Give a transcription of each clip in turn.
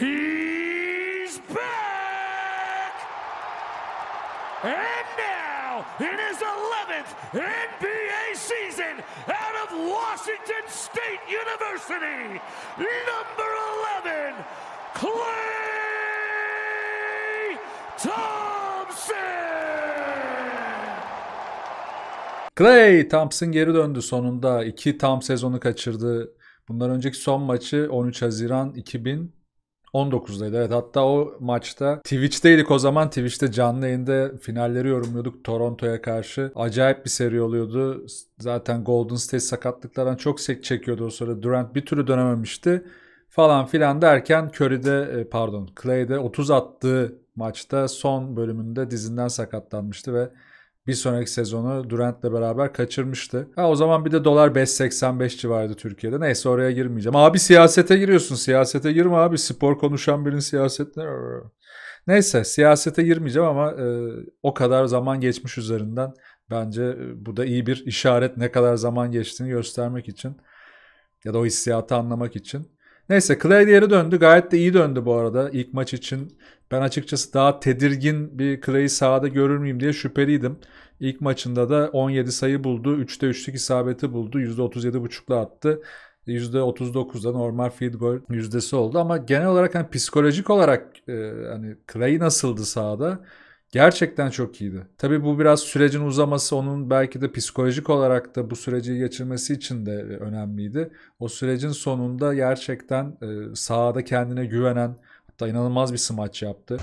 He's back! And now, in his 11th NBA season out of Washington State University, number 11, Clay Thompson! Clay Thompson geri döndü sonunda. iki tam sezonu kaçırdı. Bundan önceki son maçı 13 Haziran 2000 19'daydı evet hatta o maçta Twitch'teydik o zaman Twitch'te canlı yayında finalleri yorumluyorduk Toronto'ya karşı. Acayip bir seri oluyordu. Zaten Golden State sakatlıklardan çok sek çekiyordu o sırada. Durant bir türlü dönememişti falan filan derken Curry'de e, pardon Clay'de 30 attığı maçta son bölümünde dizinden sakatlanmıştı ve bir sonraki sezonu Durant'le beraber kaçırmıştı. Ha o zaman bir de dolar 5.85 civarıydı Türkiye'de. Neyse oraya girmeyeceğim. Abi siyasete giriyorsun. Siyasete girme abi. Spor konuşan birinin siyasetine. Neyse siyasete girmeyeceğim ama e, o kadar zaman geçmiş üzerinden. Bence e, bu da iyi bir işaret ne kadar zaman geçtiğini göstermek için. Ya da o hissiyatı anlamak için. Neyse Clay diğeri döndü. Gayet de iyi döndü bu arada ilk maç için. Ben açıkçası daha tedirgin bir Clay'i sahada görür müyüm diye şüpheliydim. İlk maçında da 17 sayı buldu. 3'te 3'lük isabeti buldu. %37.5'la attı. %39'da normal field goal yüzdesi oldu ama genel olarak hani psikolojik olarak e, hani Clay nasıldı sahada? Gerçekten çok iyiydi. Tabi bu biraz sürecin uzaması onun belki de psikolojik olarak da bu süreci geçirmesi için de e, önemliydi. O sürecin sonunda gerçekten e, sahada kendine güvenen hatta inanılmaz bir smaç yaptı.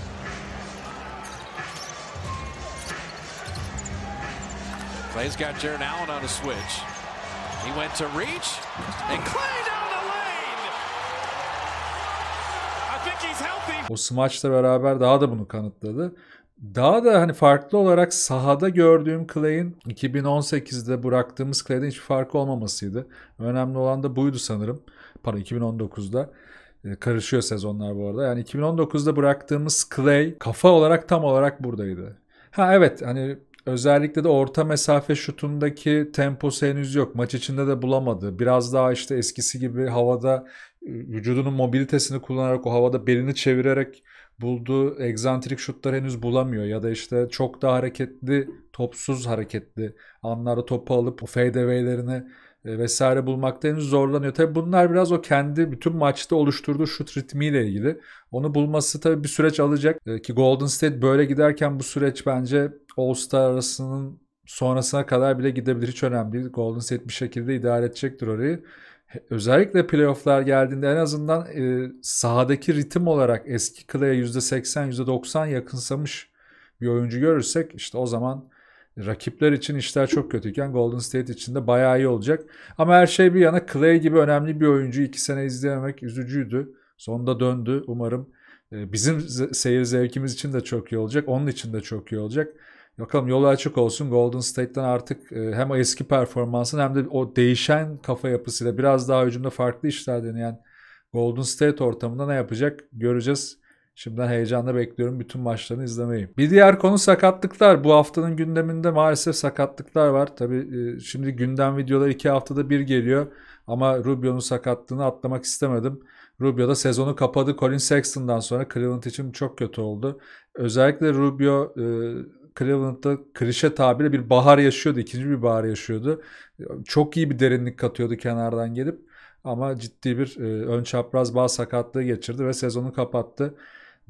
Clay's got Jared Allen on a switch. He went to reach, and Clay down the lane. I think he's healthy. O smaçla beraber daha da bunu kanıtladı. Daha da hani farklı olarak sahada gördüğüm Clay'in 2018'de bıraktığımız Clay'den hiçbir farkı olmamasıydı. Önemli olan da buydu sanırım. Pardon 2019'da. Ee, karışıyor sezonlar bu arada. Yani 2019'da bıraktığımız Clay kafa olarak tam olarak buradaydı. Ha evet hani Özellikle de orta mesafe şutundaki tempo henüz yok. Maç içinde de bulamadı. Biraz daha işte eskisi gibi havada e, vücudunun mobilitesini kullanarak o havada belini çevirerek bulduğu egzantrik şutları henüz bulamıyor. Ya da işte çok da hareketli, topsuz hareketli anlarda topu alıp o fadeaway'lerini e, vesaire bulmakta henüz zorlanıyor. Tabii bunlar biraz o kendi bütün maçta oluşturduğu şut ritmiyle ilgili. Onu bulması tabii bir süreç alacak e, ki Golden State böyle giderken bu süreç bence All-Star arasının sonrasına kadar bile gidebilir. Hiç önemli değil. Golden State bir şekilde idare edecektir orayı. Özellikle playofflar geldiğinde en azından e, sahadaki ritim olarak eski Clay'e %80-%90 yakınsamış bir oyuncu görürsek işte o zaman rakipler için işler çok kötüyken Golden State için de bayağı iyi olacak. Ama her şey bir yana Clay gibi önemli bir oyuncu iki sene izleyememek üzücüydü. Sonunda döndü umarım. Ee, bizim seyir zevkimiz için de çok iyi olacak. Onun için de çok iyi olacak. Bakalım yolu açık olsun. Golden State'ten artık e, hem o eski performansın hem de o değişen kafa yapısıyla biraz daha hücumda farklı işler deneyen Golden State ortamında ne yapacak göreceğiz. Şimdiden heyecanla bekliyorum bütün maçlarını izlemeyi. Bir diğer konu sakatlıklar. Bu haftanın gündeminde maalesef sakatlıklar var. Tabi e, şimdi gündem videoları iki haftada bir geliyor. Ama Rubio'nun sakatlığını atlamak istemedim. Rubio da sezonu kapadı. Colin Sexton'dan sonra Cleveland için çok kötü oldu. Özellikle Rubio e, Cleveland'da klişe tabirle bir bahar yaşıyordu. ikinci bir bahar yaşıyordu. Çok iyi bir derinlik katıyordu kenardan gelip. Ama ciddi bir e, ön çapraz bağ sakatlığı geçirdi ve sezonu kapattı.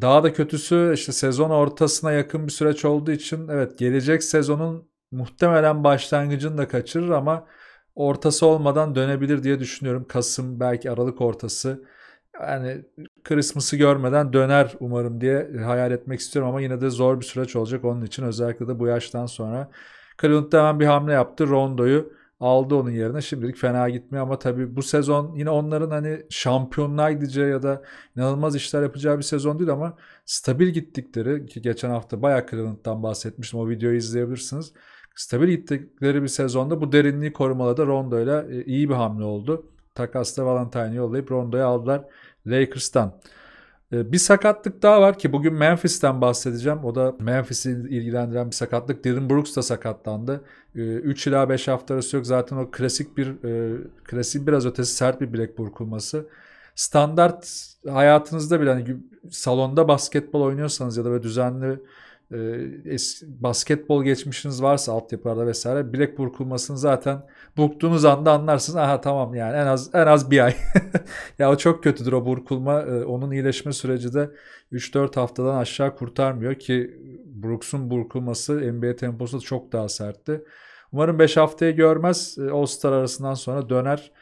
Daha da kötüsü işte sezon ortasına yakın bir süreç olduğu için evet gelecek sezonun muhtemelen başlangıcını da kaçırır ama ortası olmadan dönebilir diye düşünüyorum. Kasım belki Aralık ortası. Yani Christmas'ı görmeden döner umarım diye hayal etmek istiyorum ama yine de zor bir süreç olacak onun için özellikle de bu yaştan sonra. Cleveland'da hemen bir hamle yaptı. Rondo'yu aldı onun yerine şimdilik fena gitmiyor ama tabii bu sezon yine onların hani şampiyonluğa gideceği ya da inanılmaz işler yapacağı bir sezon değil ama stabil gittikleri ki geçen hafta bayağı Cleveland'dan bahsetmiştim o videoyu izleyebilirsiniz. Stabil gittikleri bir sezonda bu derinliği korumalarda Rondo ile e, iyi bir hamle oldu. Takasla Valentine'i yollayıp Rondo'yu aldılar Lakers'tan. Ee, bir sakatlık daha var ki bugün Memphis'ten bahsedeceğim. O da Memphis'i ilgilendiren bir sakatlık. Dylan Brooks da sakatlandı. 3 ee, ila 5 hafta arası yok. Zaten o klasik bir e, klasik biraz ötesi sert bir bilek burkulması. Standart hayatınızda bile hani salonda basketbol oynuyorsanız ya da böyle düzenli ee, basketbol geçmişiniz varsa altyapılarda vesaire bilek burkulmasını zaten burktuğunuz anda anlarsınız. Aha tamam yani en az en az bir ay. ya o çok kötüdür o burkulma. Ee, onun iyileşme süreci de 3-4 haftadan aşağı kurtarmıyor ki Brooks'un burkulması NBA temposu çok daha sertti. Umarım 5 haftayı görmez. Ee, All-Star arasından sonra döner.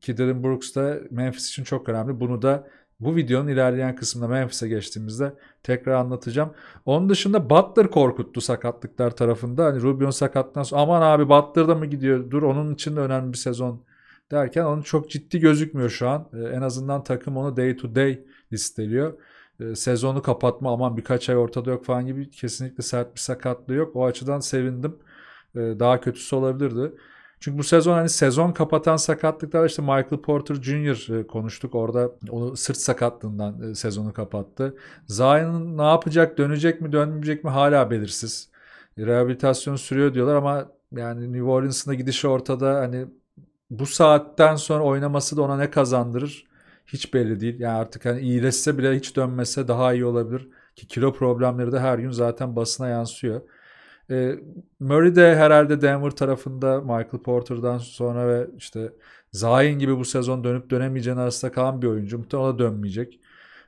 Ki Dylan Brooks da Memphis için çok önemli. Bunu da bu videonun ilerleyen kısmında Memphis'e geçtiğimizde tekrar anlatacağım. Onun dışında Butler korkuttu sakatlıklar tarafında. Hani Rubio'nun sakatlığından sonra aman abi Butler da mı gidiyor? Dur onun için de önemli bir sezon derken onun çok ciddi gözükmüyor şu an. Ee, en azından takım onu day to day listeliyor. Ee, sezonu kapatma aman birkaç ay ortada yok falan gibi kesinlikle sert bir sakatlığı yok. O açıdan sevindim. Ee, daha kötüsü olabilirdi. Çünkü bu sezon hani sezon kapatan sakatlıklar işte Michael Porter Jr. E, konuştuk. Orada onu sırt sakatlığından e, sezonu kapattı. Zion ne yapacak? Dönecek mi, dönmeyecek mi? Hala belirsiz. E, rehabilitasyon sürüyor diyorlar ama yani New Orleans'ın da gidişi ortada. Hani bu saatten sonra oynaması da ona ne kazandırır? Hiç belli değil. Yani artık hani iyileşse bile hiç dönmese daha iyi olabilir. Ki kilo problemleri de her gün zaten basına yansıyor. E, Murray de herhalde Denver tarafında Michael Porter'dan sonra ve işte Zayn gibi bu sezon dönüp dönemeyeceğin arasında kalan bir oyuncu. Muhtemelen o da dönmeyecek.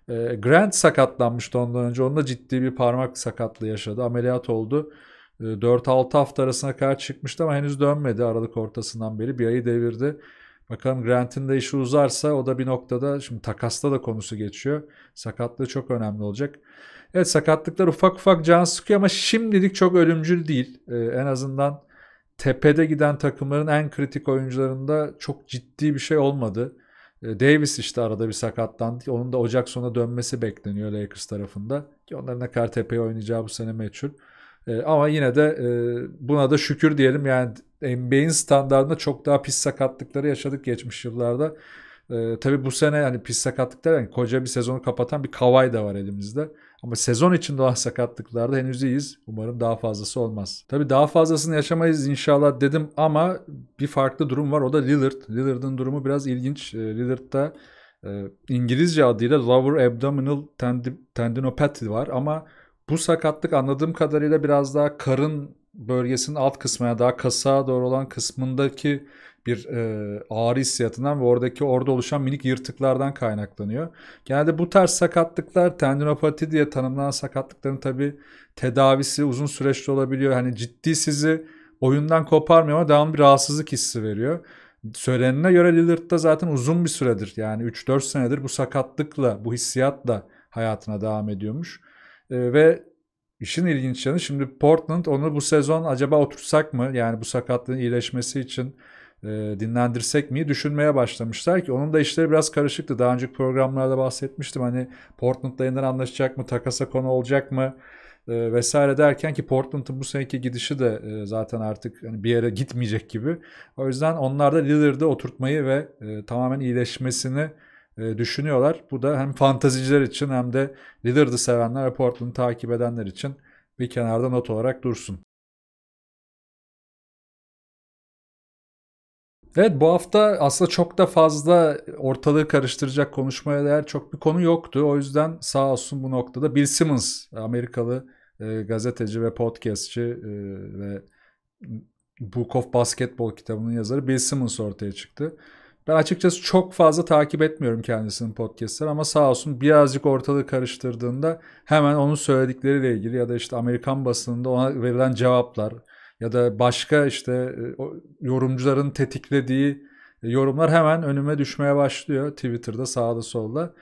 E, Grant sakatlanmıştı ondan önce. Onunla ciddi bir parmak sakatlığı yaşadı. Ameliyat oldu. 4-6 ee, hafta arasına kadar çıkmıştı ama henüz dönmedi Aralık ortasından beri. Bir ayı devirdi. Bakalım Grant'in de işi uzarsa o da bir noktada şimdi takasta da konusu geçiyor. Sakatlığı çok önemli olacak. Evet sakatlıklar ufak ufak can sıkıyor ama şimdilik çok ölümcül değil. Ee, en azından tepede giden takımların en kritik oyuncularında çok ciddi bir şey olmadı. Ee, Davis işte arada bir sakatlandı. Onun da Ocak sonuna dönmesi bekleniyor Lakers tarafında. Ki onların ne kadar tepeye oynayacağı bu sene meçhul. Ee, ama yine de e, buna da şükür diyelim. Yani NBA'in standartında çok daha pis sakatlıkları yaşadık geçmiş yıllarda. Ee, tabii bu sene hani pis sakatlıklar yani koca bir sezonu kapatan bir kavay da var elimizde. Ama sezon içinde olan sakatlıklarda henüz iyiyiz. Umarım daha fazlası olmaz. Tabi daha fazlasını yaşamayız inşallah dedim ama bir farklı durum var. O da Lillard. Lillard'ın durumu biraz ilginç. Ee, Lillard'da e, İngilizce adıyla lower abdominal tendinopathy var ama bu sakatlık anladığım kadarıyla biraz daha karın bölgesinin alt kısmına daha kasa doğru olan kısmındaki bir e, ağrı hissiyatından ve oradaki orada oluşan minik yırtıklardan kaynaklanıyor. Genelde bu tarz sakatlıklar tendinopati diye tanımlanan sakatlıkların tabi tedavisi uzun süreçli olabiliyor. Hani ciddi sizi oyundan koparmıyor ama devamlı bir rahatsızlık hissi veriyor. Söylenene göre Lillard'da zaten uzun bir süredir yani 3-4 senedir bu sakatlıkla, bu hissiyatla hayatına devam ediyormuş. E, ve İşin ilginç yanı şimdi Portland onu bu sezon acaba otursak mı? Yani bu sakatlığın iyileşmesi için e, dinlendirsek mi düşünmeye başlamışlar ki onun da işleri biraz karışıktı. Daha önceki programlarda bahsetmiştim hani Portland'la yeniden anlaşacak mı, takasa konu olacak mı e, vesaire derken ki Portland'ın bu seneki gidişi de e, zaten artık hani bir yere gitmeyecek gibi. O yüzden onlar da Lillard'ı oturtmayı ve e, tamamen iyileşmesini e, düşünüyorlar. Bu da hem fantaziciler için hem de Lillard'ı sevenler ve Portland'ı takip edenler için bir kenarda not olarak dursun. Evet bu hafta aslında çok da fazla ortalığı karıştıracak konuşmaya değer çok bir konu yoktu. O yüzden sağ olsun bu noktada Bill Simmons Amerikalı e, gazeteci ve podcastçi e, ve Book of Basketball kitabının yazarı Bill Simmons ortaya çıktı. Ben açıkçası çok fazla takip etmiyorum kendisinin podcastları ama sağ olsun birazcık ortalığı karıştırdığında hemen onun söyledikleriyle ilgili ya da işte Amerikan basınında ona verilen cevaplar, ya da başka işte e, yorumcuların tetiklediği e, yorumlar hemen önüme düşmeye başlıyor Twitter'da sağda solda.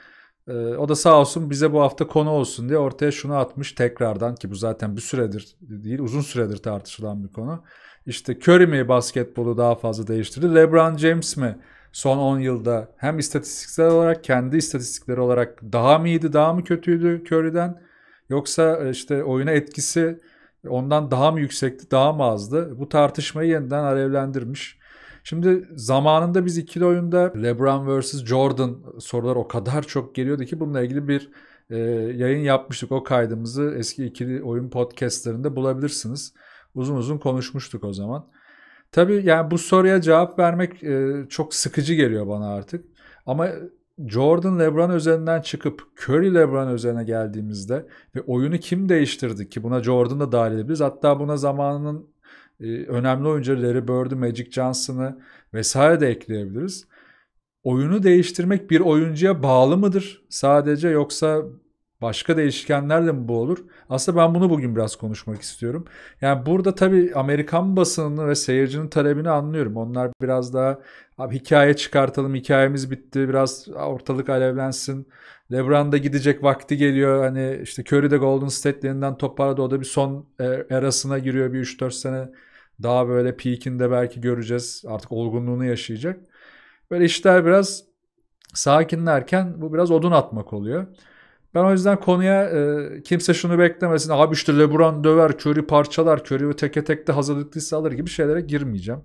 E, o da sağ olsun bize bu hafta konu olsun diye ortaya şunu atmış tekrardan ki bu zaten bir süredir değil uzun süredir tartışılan bir konu. İşte Curry mi basketbolu daha fazla değiştirdi? LeBron James mi son 10 yılda hem istatistiksel olarak kendi istatistikleri olarak daha mı iyiydi daha mı kötüydü Curry'den? Yoksa işte oyuna etkisi Ondan daha mı yüksekti, daha mı azdı? Bu tartışmayı yeniden alevlendirmiş. Şimdi zamanında biz ikili oyunda LeBron vs. Jordan sorular o kadar çok geliyordu ki bununla ilgili bir e, yayın yapmıştık. O kaydımızı eski ikili oyun podcastlerinde bulabilirsiniz. Uzun uzun konuşmuştuk o zaman. Tabii yani bu soruya cevap vermek e, çok sıkıcı geliyor bana artık. Ama Jordan LeBron üzerinden çıkıp Curry LeBron üzerine geldiğimizde ve oyunu kim değiştirdi ki buna Jordan da dahil edebiliriz. Hatta buna zamanının e, önemli oyuncuları Larry Bird'ü, Magic Johnson'ı vesaire de ekleyebiliriz. Oyunu değiştirmek bir oyuncuya bağlı mıdır sadece yoksa Başka değişkenlerle mi bu olur? Aslında ben bunu bugün biraz konuşmak istiyorum. Yani burada tabii Amerikan basınını ve seyircinin talebini anlıyorum. Onlar biraz daha abi hikaye çıkartalım, hikayemiz bitti, biraz ortalık alevlensin. LeBron da gidecek vakti geliyor. Hani işte Curry de Golden State'lerinden toparladı. O da bir son e, erasına giriyor bir 3-4 sene. Daha böyle peak'inde belki göreceğiz. Artık olgunluğunu yaşayacak. Böyle işler biraz sakinlerken bu biraz odun atmak oluyor. Ben o yüzden konuya e, kimse şunu beklemesin. Abi işte Lebron döver, körü parçalar, körü teke tek de hazırlıklıysa alır gibi şeylere girmeyeceğim.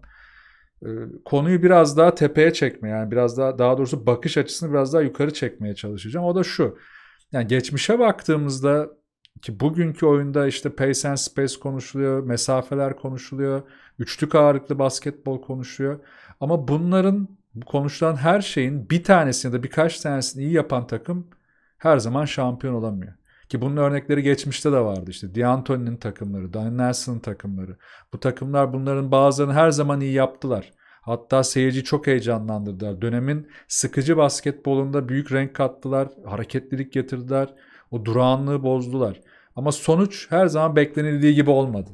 E, konuyu biraz daha tepeye çekme yani biraz daha daha doğrusu bakış açısını biraz daha yukarı çekmeye çalışacağım. O da şu. Yani geçmişe baktığımızda ki bugünkü oyunda işte pace and space konuşuluyor, mesafeler konuşuluyor, üçlük ağırlıklı basketbol konuşuluyor. Ama bunların bu konuşulan her şeyin bir tanesini ya da birkaç tanesini iyi yapan takım her zaman şampiyon olamıyor. Ki bunun örnekleri geçmişte de vardı işte. D'Antoni'nin takımları, Dan Nelson'ın takımları. Bu takımlar bunların bazılarını her zaman iyi yaptılar. Hatta seyirci çok heyecanlandırdılar. Dönemin sıkıcı basketbolunda büyük renk kattılar, hareketlilik getirdiler, o durağanlığı bozdular. Ama sonuç her zaman beklenildiği gibi olmadı.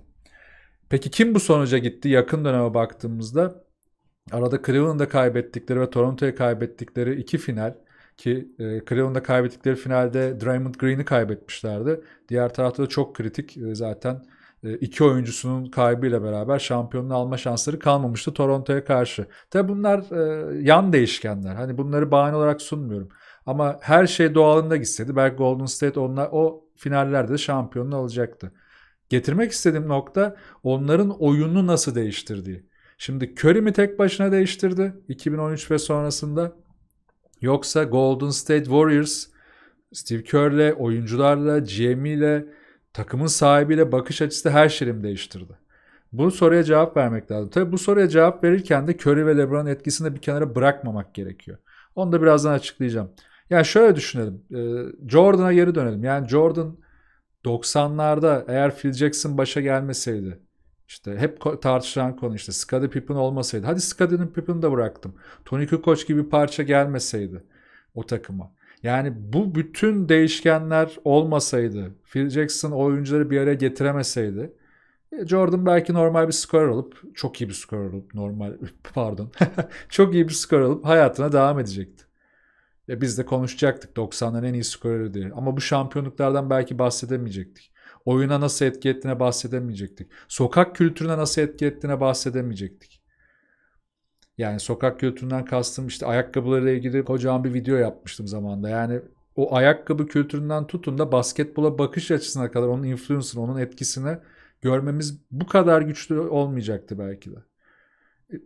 Peki kim bu sonuca gitti yakın döneme baktığımızda? Arada Cleveland'da kaybettikleri ve Toronto'ya kaybettikleri iki final ki e, Cleveland'da kaybettikleri finalde Draymond Green'i kaybetmişlerdi. Diğer tarafta da çok kritik e, zaten e, iki oyuncusunun kaybıyla beraber şampiyonluğu alma şansları kalmamıştı Toronto'ya karşı. Tabi bunlar e, yan değişkenler. Hani bunları bahane olarak sunmuyorum. Ama her şey doğalında gitseydi belki Golden State onlar o finallerde şampiyonluğu alacaktı. Getirmek istediğim nokta onların oyunu nasıl değiştirdiği. Şimdi Curry mi tek başına değiştirdi 2013 ve sonrasında? Yoksa Golden State Warriors Steve Kerr'le, oyuncularla, GM'iyle, takımın sahibiyle bakış açısı her şeyimi değiştirdi. Bu soruya cevap vermek lazım. Tabii bu soruya cevap verirken de Curry ve LeBron etkisini de bir kenara bırakmamak gerekiyor. Onu da birazdan açıklayacağım. Yani şöyle düşünelim. Ee, Jordan'a geri dönelim. Yani Jordan 90'larda eğer Phil Jackson başa gelmeseydi işte hep tartışılan konu işte Skadi Pippen olmasaydı. Hadi Skadi'nin Pippen'ı da bıraktım. Tony Kukoc gibi parça gelmeseydi o takıma. Yani bu bütün değişkenler olmasaydı, Phil Jackson oyuncuları bir araya getiremeseydi, e, Jordan belki normal bir skor alıp, çok iyi bir skor alıp, normal pardon, çok iyi bir skor alıp hayatına devam edecekti. Ya e, biz de konuşacaktık 90'ların en iyi skoreri diye. Ama bu şampiyonluklardan belki bahsedemeyecektik oyuna nasıl etki ettiğine bahsedemeyecektik. Sokak kültürüne nasıl etki ettiğine bahsedemeyecektik. Yani sokak kültüründen kastım işte ayakkabılarıyla ilgili kocaman bir video yapmıştım zamanda. Yani o ayakkabı kültüründen tutun da basketbola bakış açısına kadar onun influence'ını, onun etkisini görmemiz bu kadar güçlü olmayacaktı belki de.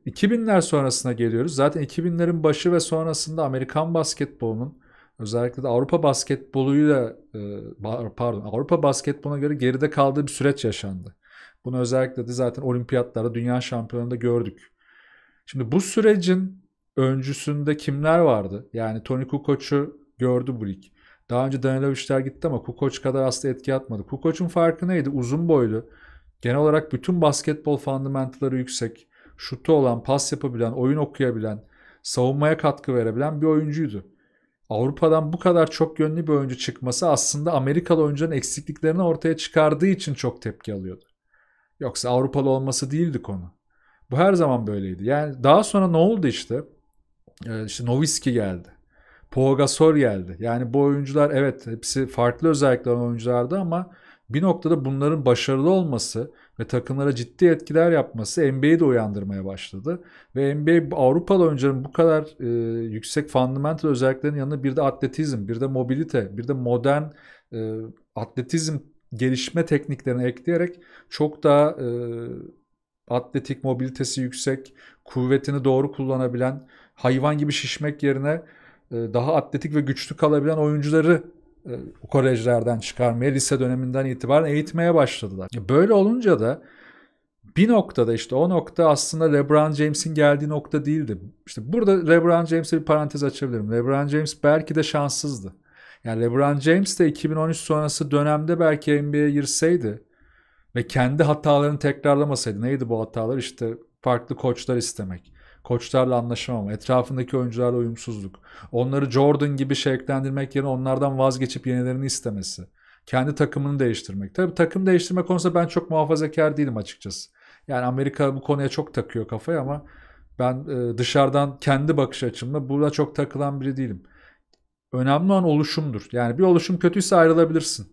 2000'ler e, sonrasına geliyoruz. Zaten 2000'lerin başı ve sonrasında Amerikan basketbolunun Özellikle de Avrupa basketboluyla e, pardon Avrupa basketboluna göre geride kaldığı bir süreç yaşandı. Bunu özellikle de zaten olimpiyatlarda, dünya Şampiyonunda gördük. Şimdi bu sürecin öncüsünde kimler vardı? Yani Tony Kukoçu gördü bu lig. Daha önce Danilovic'ler gitti ama Kukoc kadar aslında etki atmadı. Kukoçun farkı neydi? Uzun boylu. Genel olarak bütün basketbol fundamentalları yüksek. Şutu olan, pas yapabilen, oyun okuyabilen, savunmaya katkı verebilen bir oyuncuydu. Avrupa'dan bu kadar çok yönlü bir oyuncu çıkması aslında Amerikalı oyuncuların eksikliklerini ortaya çıkardığı için çok tepki alıyordu. Yoksa Avrupalı olması değildi konu. Bu her zaman böyleydi. Yani daha sonra ne oldu işte? Ee, Noviski geldi. Pau geldi. Yani bu oyuncular evet hepsi farklı özellikler oyunculardı ama bir noktada bunların başarılı olması ve takımlara ciddi etkiler yapması NBA'yi de uyandırmaya başladı. Ve NBA Avrupalı oyuncuların bu kadar e, yüksek fundamental özelliklerinin yanında bir de atletizm, bir de mobilite, bir de modern e, atletizm gelişme tekniklerini ekleyerek çok daha e, atletik mobilitesi yüksek, kuvvetini doğru kullanabilen, hayvan gibi şişmek yerine e, daha atletik ve güçlü kalabilen oyuncuları e, kolejlerden çıkarmaya, lise döneminden itibaren eğitmeye başladılar. Böyle olunca da bir noktada işte o nokta aslında LeBron James'in geldiği nokta değildi. İşte burada LeBron James'e bir parantez açabilirim. LeBron James belki de şanssızdı. Yani LeBron James de 2013 sonrası dönemde belki NBA'ye girseydi ve kendi hatalarını tekrarlamasaydı. Neydi bu hatalar? İşte farklı koçlar istemek. Koçlarla anlaşamama, etrafındaki oyuncularla uyumsuzluk. Onları Jordan gibi şevklendirmek yerine onlardan vazgeçip yenilerini istemesi. Kendi takımını değiştirmek. Tabii takım değiştirme konusunda ben çok muhafazakar değilim açıkçası. Yani Amerika bu konuya çok takıyor kafayı ama ben e, dışarıdan kendi bakış açımla burada çok takılan biri değilim. Önemli olan oluşumdur. Yani bir oluşum kötüyse ayrılabilirsin.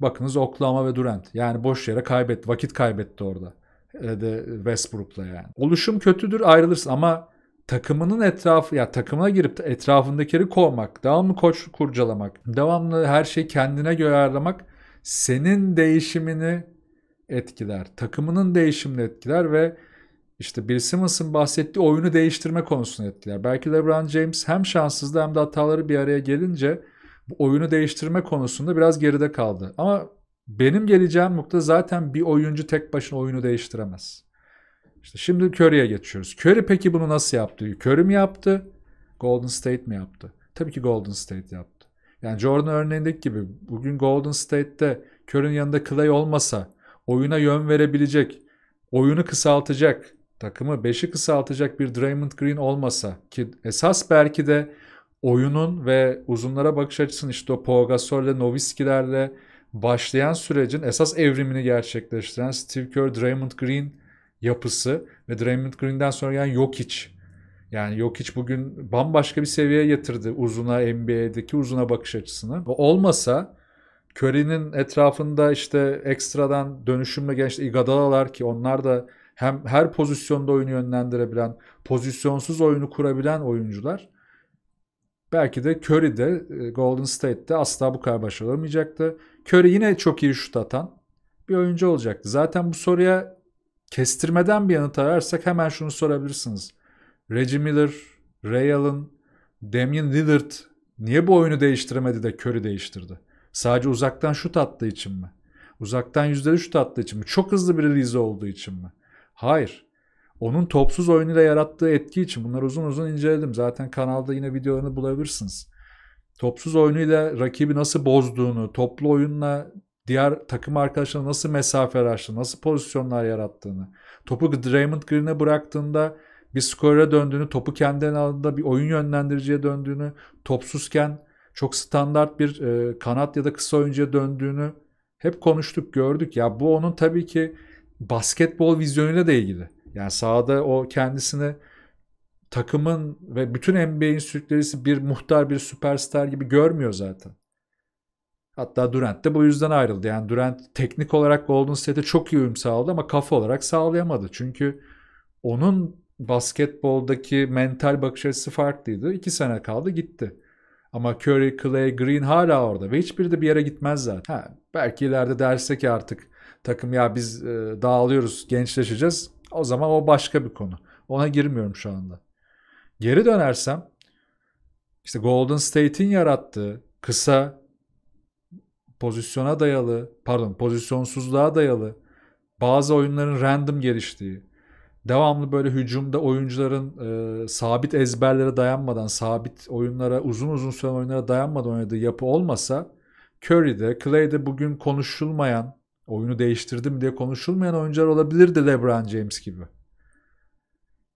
Bakınız Oklahoma ve Durant. Yani boş yere kaybetti. Vakit kaybetti orada. E, de Westbrook'la yani. Oluşum kötüdür ayrılırsın ama takımının etrafı ya takımına girip etrafındakileri kovmak, devamlı koç kurcalamak, devamlı her şeyi kendine göre ayarlamak senin değişimini etkiler. Takımının değişimini etkiler ve işte Bill Simmons'ın bahsettiği oyunu değiştirme konusunu etkiler. Belki LeBron James hem şanssızlığı hem de hataları bir araya gelince bu oyunu değiştirme konusunda biraz geride kaldı. Ama benim geleceğim nokta zaten bir oyuncu tek başına oyunu değiştiremez. İşte şimdi Curry'e geçiyoruz. Curry peki bunu nasıl yaptı? Curry mi yaptı? Golden State mi yaptı? Tabii ki Golden State yaptı. Yani Jordan örneğindeki gibi bugün Golden State'te Curry'nin yanında Clay olmasa oyuna yön verebilecek, oyunu kısaltacak, takımı 5'i kısaltacak bir Draymond Green olmasa ki esas belki de oyunun ve uzunlara bakış açısının işte o Pau Gasol'le, Noviskilerle, başlayan sürecin esas evrimini gerçekleştiren Steve Kerr, Draymond Green yapısı ve Draymond Green'den sonra gelen Jokic. Yani Jokic bugün bambaşka bir seviyeye getirdi uzuna NBA'deki uzuna bakış açısını. Olmasa Curry'nin etrafında işte ekstradan dönüşümle genç Igadala'lar ki onlar da hem her pozisyonda oyunu yönlendirebilen, pozisyonsuz oyunu kurabilen oyuncular. Belki de Curry de e, Golden State'te asla bu kadar başarılı olmayacaktı. Curry yine çok iyi şut atan bir oyuncu olacaktı. Zaten bu soruya kestirmeden bir yanıt ararsak hemen şunu sorabilirsiniz. Reggie Miller, Ray Allen, Damian Lillard niye bu oyunu değiştiremedi de Curry değiştirdi? Sadece uzaktan şut attığı için mi? Uzaktan yüzleri şut attığı için mi? Çok hızlı bir release olduğu için mi? Hayır. Onun topsuz oyunuyla yarattığı etki için bunları uzun uzun inceledim. Zaten kanalda yine videolarını bulabilirsiniz topsuz oyunuyla rakibi nasıl bozduğunu, toplu oyunla diğer takım arkadaşlarına nasıl mesafe açtığını, nasıl pozisyonlar yarattığını, topu Draymond Green'e bıraktığında bir skora döndüğünü, topu kendine aldığında bir oyun yönlendiriciye döndüğünü, topsuzken çok standart bir e, kanat ya da kısa oyuncuya döndüğünü hep konuştuk, gördük. Ya bu onun tabii ki basketbol vizyonuyla da ilgili. Yani sahada o kendisini takımın ve bütün NBA'in sürüklerisi bir muhtar, bir süperstar gibi görmüyor zaten. Hatta Durant de bu yüzden ayrıldı. Yani Durant teknik olarak Golden State'e çok iyi uyum sağladı ama kafa olarak sağlayamadı. Çünkü onun basketboldaki mental bakış açısı farklıydı. İki sene kaldı gitti. Ama Curry, Clay, Green hala orada ve hiçbiri de bir yere gitmez zaten. Ha, belki ileride derse ki artık takım ya biz e, dağılıyoruz, gençleşeceğiz. O zaman o başka bir konu. Ona girmiyorum şu anda. Geri dönersem işte Golden State'in yarattığı kısa pozisyona dayalı, pardon pozisyonsuzluğa dayalı bazı oyunların random geliştiği, devamlı böyle hücumda oyuncuların e, sabit ezberlere dayanmadan, sabit oyunlara, uzun uzun süren oyunlara dayanmadan oynadığı yapı olmasa Curry'de, Clay'de bugün konuşulmayan, oyunu değiştirdim diye konuşulmayan oyuncular olabilirdi LeBron James gibi.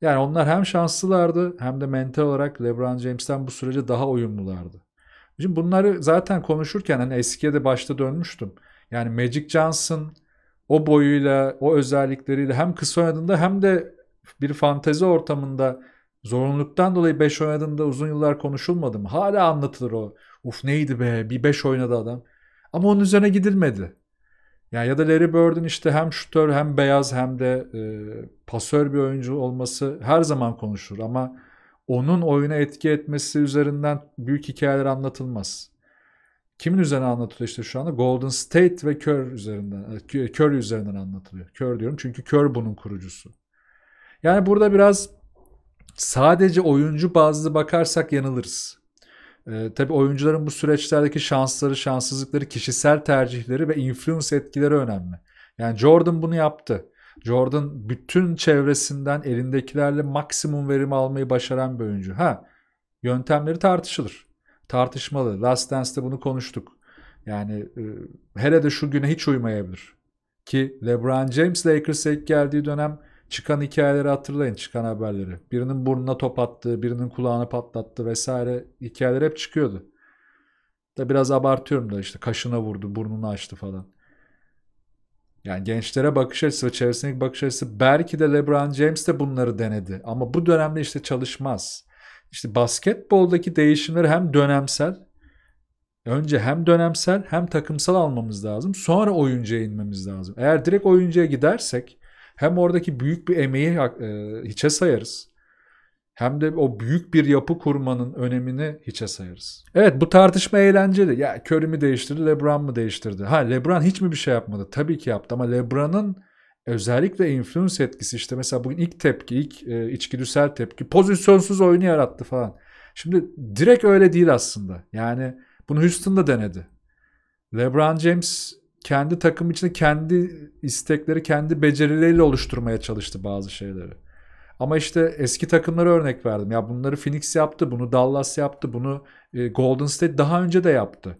Yani onlar hem şanslılardı hem de mental olarak LeBron James'ten bu sürece daha uyumlulardı. Şimdi bunları zaten konuşurken hani eskiye de başta dönmüştüm. Yani Magic Johnson o boyuyla, o özellikleriyle hem kısa oynadığında hem de bir fantezi ortamında zorunluluktan dolayı 5 oynadığında uzun yıllar konuşulmadım. Hala anlatılır o. Uf neydi be bir 5 oynadı adam. Ama onun üzerine gidilmedi. Yani ya da Larry Bird'ün işte hem şutör hem beyaz hem de e, pasör bir oyuncu olması her zaman konuşulur ama onun oyuna etki etmesi üzerinden büyük hikayeler anlatılmaz. Kimin üzerine anlatılıyor işte şu anda? Golden State ve Kerr üzerinden, Curry e, üzerinden anlatılıyor. Kerr diyorum çünkü Kerr bunun kurucusu. Yani burada biraz sadece oyuncu bazlı bakarsak yanılırız. E, tabii oyuncuların bu süreçlerdeki şansları, şanssızlıkları, kişisel tercihleri ve influence etkileri önemli. Yani Jordan bunu yaptı. Jordan bütün çevresinden elindekilerle maksimum verim almayı başaran bir oyuncu. Ha, yöntemleri tartışılır. Tartışmalı. Last Dance'te bunu konuştuk. Yani e, hele de şu güne hiç uymayabilir. Ki LeBron James Lakers'a ilk geldiği dönem Çıkan hikayeleri hatırlayın, çıkan haberleri. Birinin burnuna top attı, birinin kulağını patlattı vesaire hikayeler hep çıkıyordu. Da biraz abartıyorum da işte kaşına vurdu, burnunu açtı falan. Yani gençlere bakış açısı ve çevresindeki bakış açısı belki de LeBron James de bunları denedi. Ama bu dönemde işte çalışmaz. İşte basketboldaki değişimleri hem dönemsel önce hem dönemsel hem takımsal almamız lazım. Sonra oyuncuya inmemiz lazım. Eğer direkt oyuncuya gidersek hem oradaki büyük bir emeği e, hiçe sayarız. Hem de o büyük bir yapı kurmanın önemini hiçe sayarız. Evet bu tartışma eğlenceli. Ya Curry mi değiştirdi, LeBron mı değiştirdi? Ha LeBron hiç mi bir şey yapmadı? Tabii ki yaptı ama LeBron'ın özellikle influence etkisi işte mesela bugün ilk tepki, ilk e, içgüdüsel tepki pozisyonsuz oyunu yarattı falan. Şimdi direkt öyle değil aslında. Yani bunu Houston'da denedi. LeBron James kendi takım içinde kendi istekleri, kendi becerileriyle oluşturmaya çalıştı bazı şeyleri. Ama işte eski takımlara örnek verdim. Ya bunları Phoenix yaptı, bunu Dallas yaptı, bunu e, Golden State daha önce de yaptı.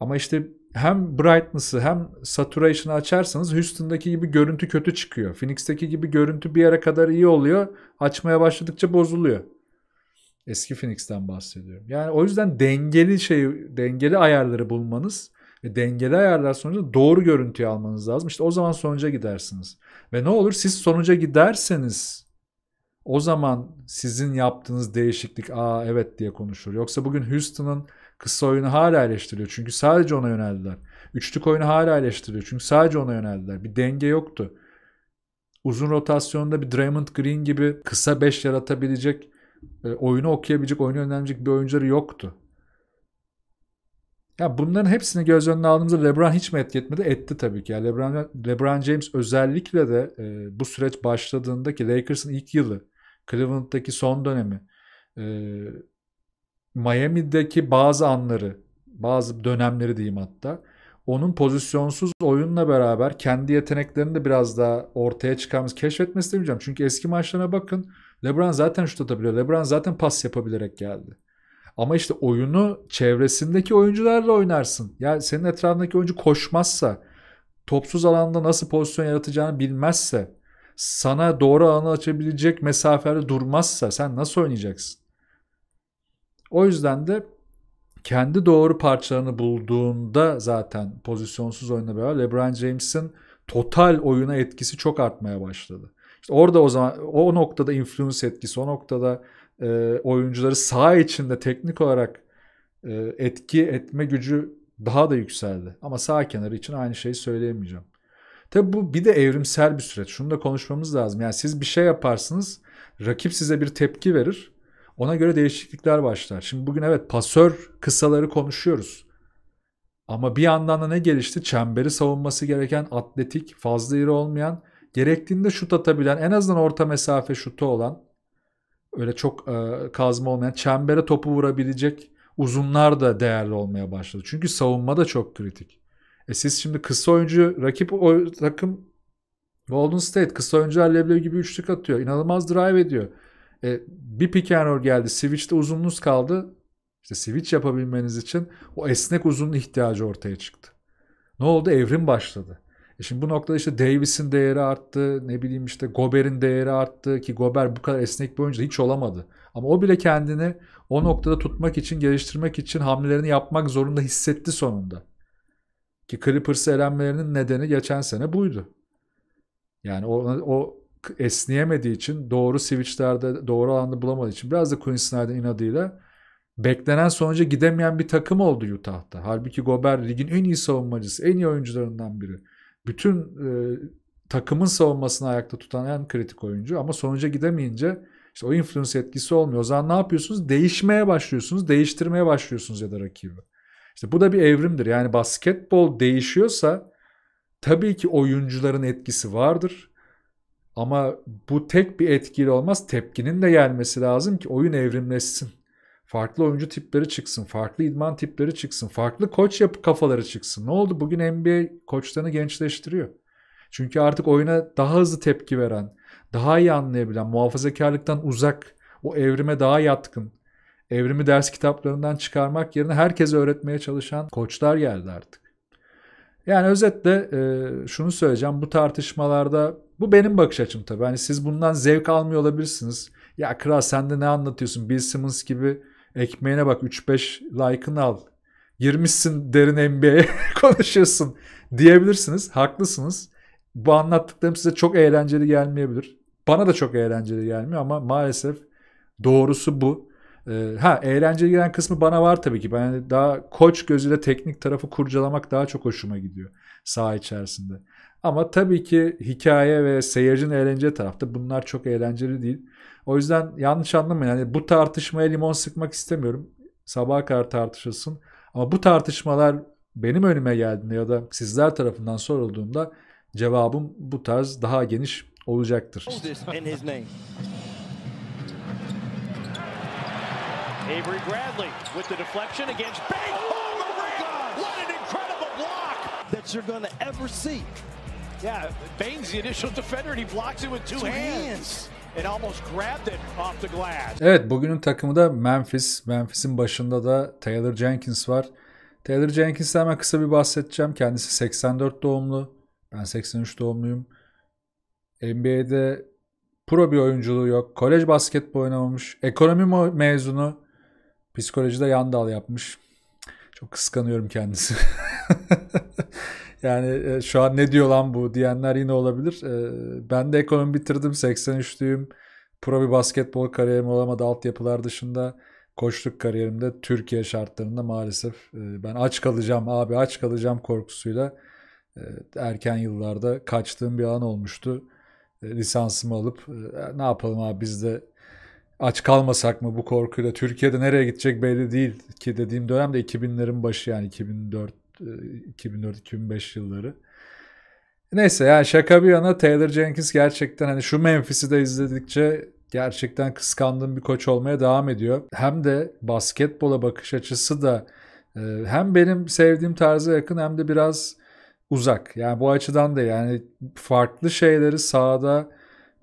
Ama işte hem brightness'ı hem saturation'ı açarsanız Houston'daki gibi görüntü kötü çıkıyor. Phoenix'teki gibi görüntü bir yere kadar iyi oluyor. Açmaya başladıkça bozuluyor. Eski Phoenix'ten bahsediyorum. Yani o yüzden dengeli şey, dengeli ayarları bulmanız ve dengeli ayarlar sonucu doğru görüntüyü almanız lazım. İşte o zaman sonuca gidersiniz. Ve ne olur siz sonuca giderseniz o zaman sizin yaptığınız değişiklik aa evet diye konuşur. Yoksa bugün Houston'ın kısa oyunu hala eleştiriyor. Çünkü sadece ona yöneldiler. Üçlük oyunu hala eleştiriyor. Çünkü sadece ona yöneldiler. Bir denge yoktu. Uzun rotasyonda bir Draymond Green gibi kısa 5 yaratabilecek, e, oyunu okuyabilecek, oyunu yönelecek bir oyuncuları yoktu. Ya bunların hepsini göz önüne aldığımızda LeBron hiç mi etki etmedi? Etti tabii ki. Yani LeBron, LeBron James özellikle de e, bu süreç başladığındaki Lakers'ın ilk yılı, Cleveland'daki son dönemi, e, Miami'deki bazı anları, bazı dönemleri diyeyim hatta. Onun pozisyonsuz oyunla beraber kendi yeteneklerini de biraz daha ortaya çıkarmış, keşfetmesi demeyeceğim. Çünkü eski maçlarına bakın. LeBron zaten şut atabiliyor. LeBron zaten pas yapabilerek geldi. Ama işte oyunu çevresindeki oyuncularla oynarsın. Yani senin etrafındaki oyuncu koşmazsa, topsuz alanda nasıl pozisyon yaratacağını bilmezse, sana doğru alanı açabilecek mesafede durmazsa sen nasıl oynayacaksın? O yüzden de kendi doğru parçalarını bulduğunda zaten pozisyonsuz oyuna beraber LeBron James'in total oyuna etkisi çok artmaya başladı. İşte orada o zaman o noktada influence etkisi, o noktada e, oyuncuları saha içinde teknik olarak e, etki etme gücü daha da yükseldi. Ama sağ kenarı için aynı şeyi söyleyemeyeceğim. Tabi bu bir de evrimsel bir süreç. Şunu da konuşmamız lazım. Yani siz bir şey yaparsınız, rakip size bir tepki verir. Ona göre değişiklikler başlar. Şimdi bugün evet pasör kısaları konuşuyoruz. Ama bir yandan da ne gelişti? Çemberi savunması gereken, atletik, fazla iri olmayan, gerektiğinde şut atabilen, en azından orta mesafe şutu olan öyle çok e, kazma olmayan çembere topu vurabilecek uzunlar da değerli olmaya başladı. Çünkü savunma da çok kritik. E siz şimdi kısa oyuncu rakip o, takım Golden State kısa oyuncular leblebi gibi üçlük atıyor. İnanılmaz drive ediyor. E, bir pick and roll geldi. Switch'te uzununuz kaldı. İşte switch yapabilmeniz için o esnek uzun ihtiyacı ortaya çıktı. Ne oldu? Evrim başladı. E şimdi bu noktada işte Davis'in değeri arttı. Ne bileyim işte Gober'in değeri arttı ki Gober bu kadar esnek bir oyuncu hiç olamadı. Ama o bile kendini o noktada tutmak için, geliştirmek için hamlelerini yapmak zorunda hissetti sonunda. Ki Clippers'ı elenmelerinin nedeni geçen sene buydu. Yani o, o esneyemediği için doğru switchlerde doğru alanda bulamadığı için biraz da Quinn Snyder'ın inadıyla beklenen sonuca gidemeyen bir takım oldu Utah'ta. Halbuki Gober ligin en iyi savunmacısı, en iyi oyuncularından biri bütün e, takımın savunmasını ayakta tutan en kritik oyuncu ama sonuca gidemeyince işte o influence etkisi olmuyor. O zaman ne yapıyorsunuz? Değişmeye başlıyorsunuz, değiştirmeye başlıyorsunuz ya da rakibi. İşte bu da bir evrimdir. Yani basketbol değişiyorsa tabii ki oyuncuların etkisi vardır. Ama bu tek bir etkili olmaz. Tepkinin de gelmesi lazım ki oyun evrimleşsin. Farklı oyuncu tipleri çıksın, farklı idman tipleri çıksın, farklı koç yapı kafaları çıksın. Ne oldu? Bugün NBA koçlarını gençleştiriyor. Çünkü artık oyuna daha hızlı tepki veren, daha iyi anlayabilen, muhafazakarlıktan uzak, o evrime daha yatkın, evrimi ders kitaplarından çıkarmak yerine herkese öğretmeye çalışan koçlar geldi artık. Yani özetle e, şunu söyleyeceğim. Bu tartışmalarda bu benim bakış açım tabii. Hani siz bundan zevk almıyor olabilirsiniz. Ya kral sen de ne anlatıyorsun? Bill Simmons gibi Ekmeğine bak 3-5 like'ını al. Girmişsin derin NBA'ye konuşuyorsun diyebilirsiniz. Haklısınız. Bu anlattıklarım size çok eğlenceli gelmeyebilir. Bana da çok eğlenceli gelmiyor ama maalesef doğrusu bu. Ee, ha eğlenceli gelen kısmı bana var tabii ki. Ben yani daha koç gözüyle teknik tarafı kurcalamak daha çok hoşuma gidiyor saha içerisinde. Ama tabii ki hikaye ve seyircinin eğlence tarafta bunlar çok eğlenceli değil. O yüzden yanlış anlamayın. Yani bu tartışmaya limon sıkmak istemiyorum. Sabaha kadar tartışılsın. Ama bu tartışmalar benim önüme geldiğinde ya da sizler tarafından sorulduğunda cevabım bu tarz daha geniş olacaktır. Avery Bradley with the deflection against Bang! Oh my What an incredible block that you're going ever see. Yeah, Bane's the initial defender, and he blocks it with two, two hands. hands. Evet bugünün takımı da Memphis. Memphis'in başında da Taylor Jenkins var. Taylor Jenkins'ten hemen kısa bir bahsedeceğim. Kendisi 84 doğumlu. Ben 83 doğumluyum. NBA'de pro bir oyunculuğu yok. Kolej basketbol oynamamış. Ekonomi mezunu. Psikolojide yan dal yapmış. Çok kıskanıyorum kendisi. Yani e, şu an ne diyor lan bu diyenler yine olabilir. E, ben de ekonomi bitirdim. 83'lüyüm. Pro bir basketbol kariyerim olamadı altyapılar dışında. Koçluk kariyerimde Türkiye şartlarında maalesef e, ben aç kalacağım abi aç kalacağım korkusuyla e, erken yıllarda kaçtığım bir an olmuştu. E, lisansımı alıp e, ne yapalım abi biz de aç kalmasak mı bu korkuyla Türkiye'de nereye gidecek belli değil ki dediğim dönemde 2000'lerin başı yani 2004 2004-2005 yılları. Neyse yani şaka bir yana Taylor Jenkins gerçekten hani şu Memphis'i de izledikçe gerçekten kıskandığım bir koç olmaya devam ediyor. Hem de basketbola bakış açısı da e, hem benim sevdiğim tarza yakın hem de biraz uzak. Yani bu açıdan da yani farklı şeyleri sahada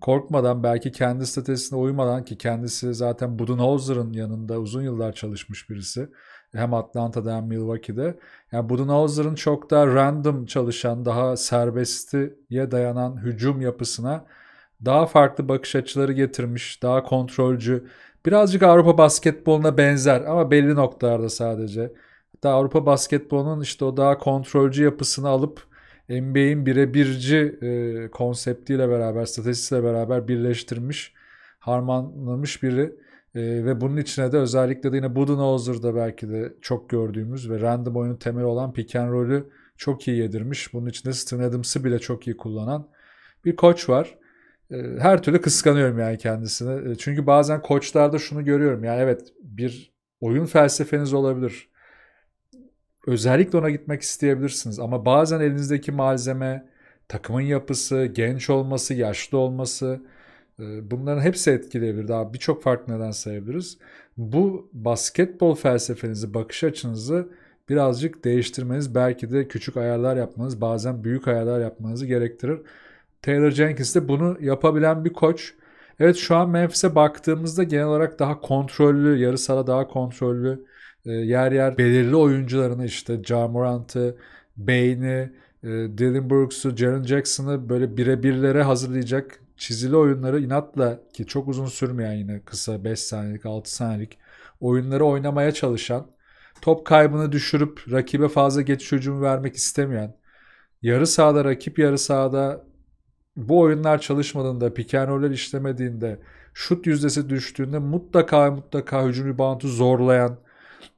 korkmadan belki kendi statüsüne uymadan ki kendisi zaten Budenholzer'ın yanında uzun yıllar çalışmış birisi hem Atlanta'da hem Milwaukee'de. Yani Budenholzer'ın çok daha random çalışan, daha serbestiye dayanan hücum yapısına daha farklı bakış açıları getirmiş, daha kontrolcü. Birazcık Avrupa basketboluna benzer ama belli noktalarda sadece. Hatta Avrupa basketbolunun işte o daha kontrolcü yapısını alıp NBA'in birebirci e, konseptiyle beraber, stratejisiyle beraber birleştirmiş, harmanlamış biri. E, ve bunun içine de özellikle de yine Budenholzer'da belki de çok gördüğümüz ve random oyunun temeli olan pick and roll'ü çok iyi yedirmiş. Bunun içinde Steven Adams'ı bile çok iyi kullanan bir koç var. E, her türlü kıskanıyorum yani kendisini. E, çünkü bazen koçlarda şunu görüyorum. Yani evet bir oyun felsefeniz olabilir. Özellikle ona gitmek isteyebilirsiniz. Ama bazen elinizdeki malzeme, takımın yapısı, genç olması, yaşlı olması ee, bunların hepsi etkileyebilir. Daha birçok farklı neden sayabiliriz. Bu basketbol felsefenizi, bakış açınızı birazcık değiştirmeniz, belki de küçük ayarlar yapmanız, bazen büyük ayarlar yapmanızı gerektirir. Taylor Jenkins de bunu yapabilen bir koç. Evet şu an Memphis'e baktığımızda genel olarak daha kontrollü, yarı sara daha kontrollü, e, yer yer belirli oyuncularını işte Ja Morant'ı, Bane'i, e, Dylan Brooks'u, Jaren Jackson'ı böyle birebirlere hazırlayacak çizili oyunları inatla ki çok uzun sürmeyen yine kısa 5 saniyelik 6 saniyelik oyunları oynamaya çalışan top kaybını düşürüp rakibe fazla geçiş hücumu vermek istemeyen yarı sahada rakip yarı sahada bu oyunlar çalışmadığında pikenroller işlemediğinde şut yüzdesi düştüğünde mutlaka mutlaka hücum reboundu zorlayan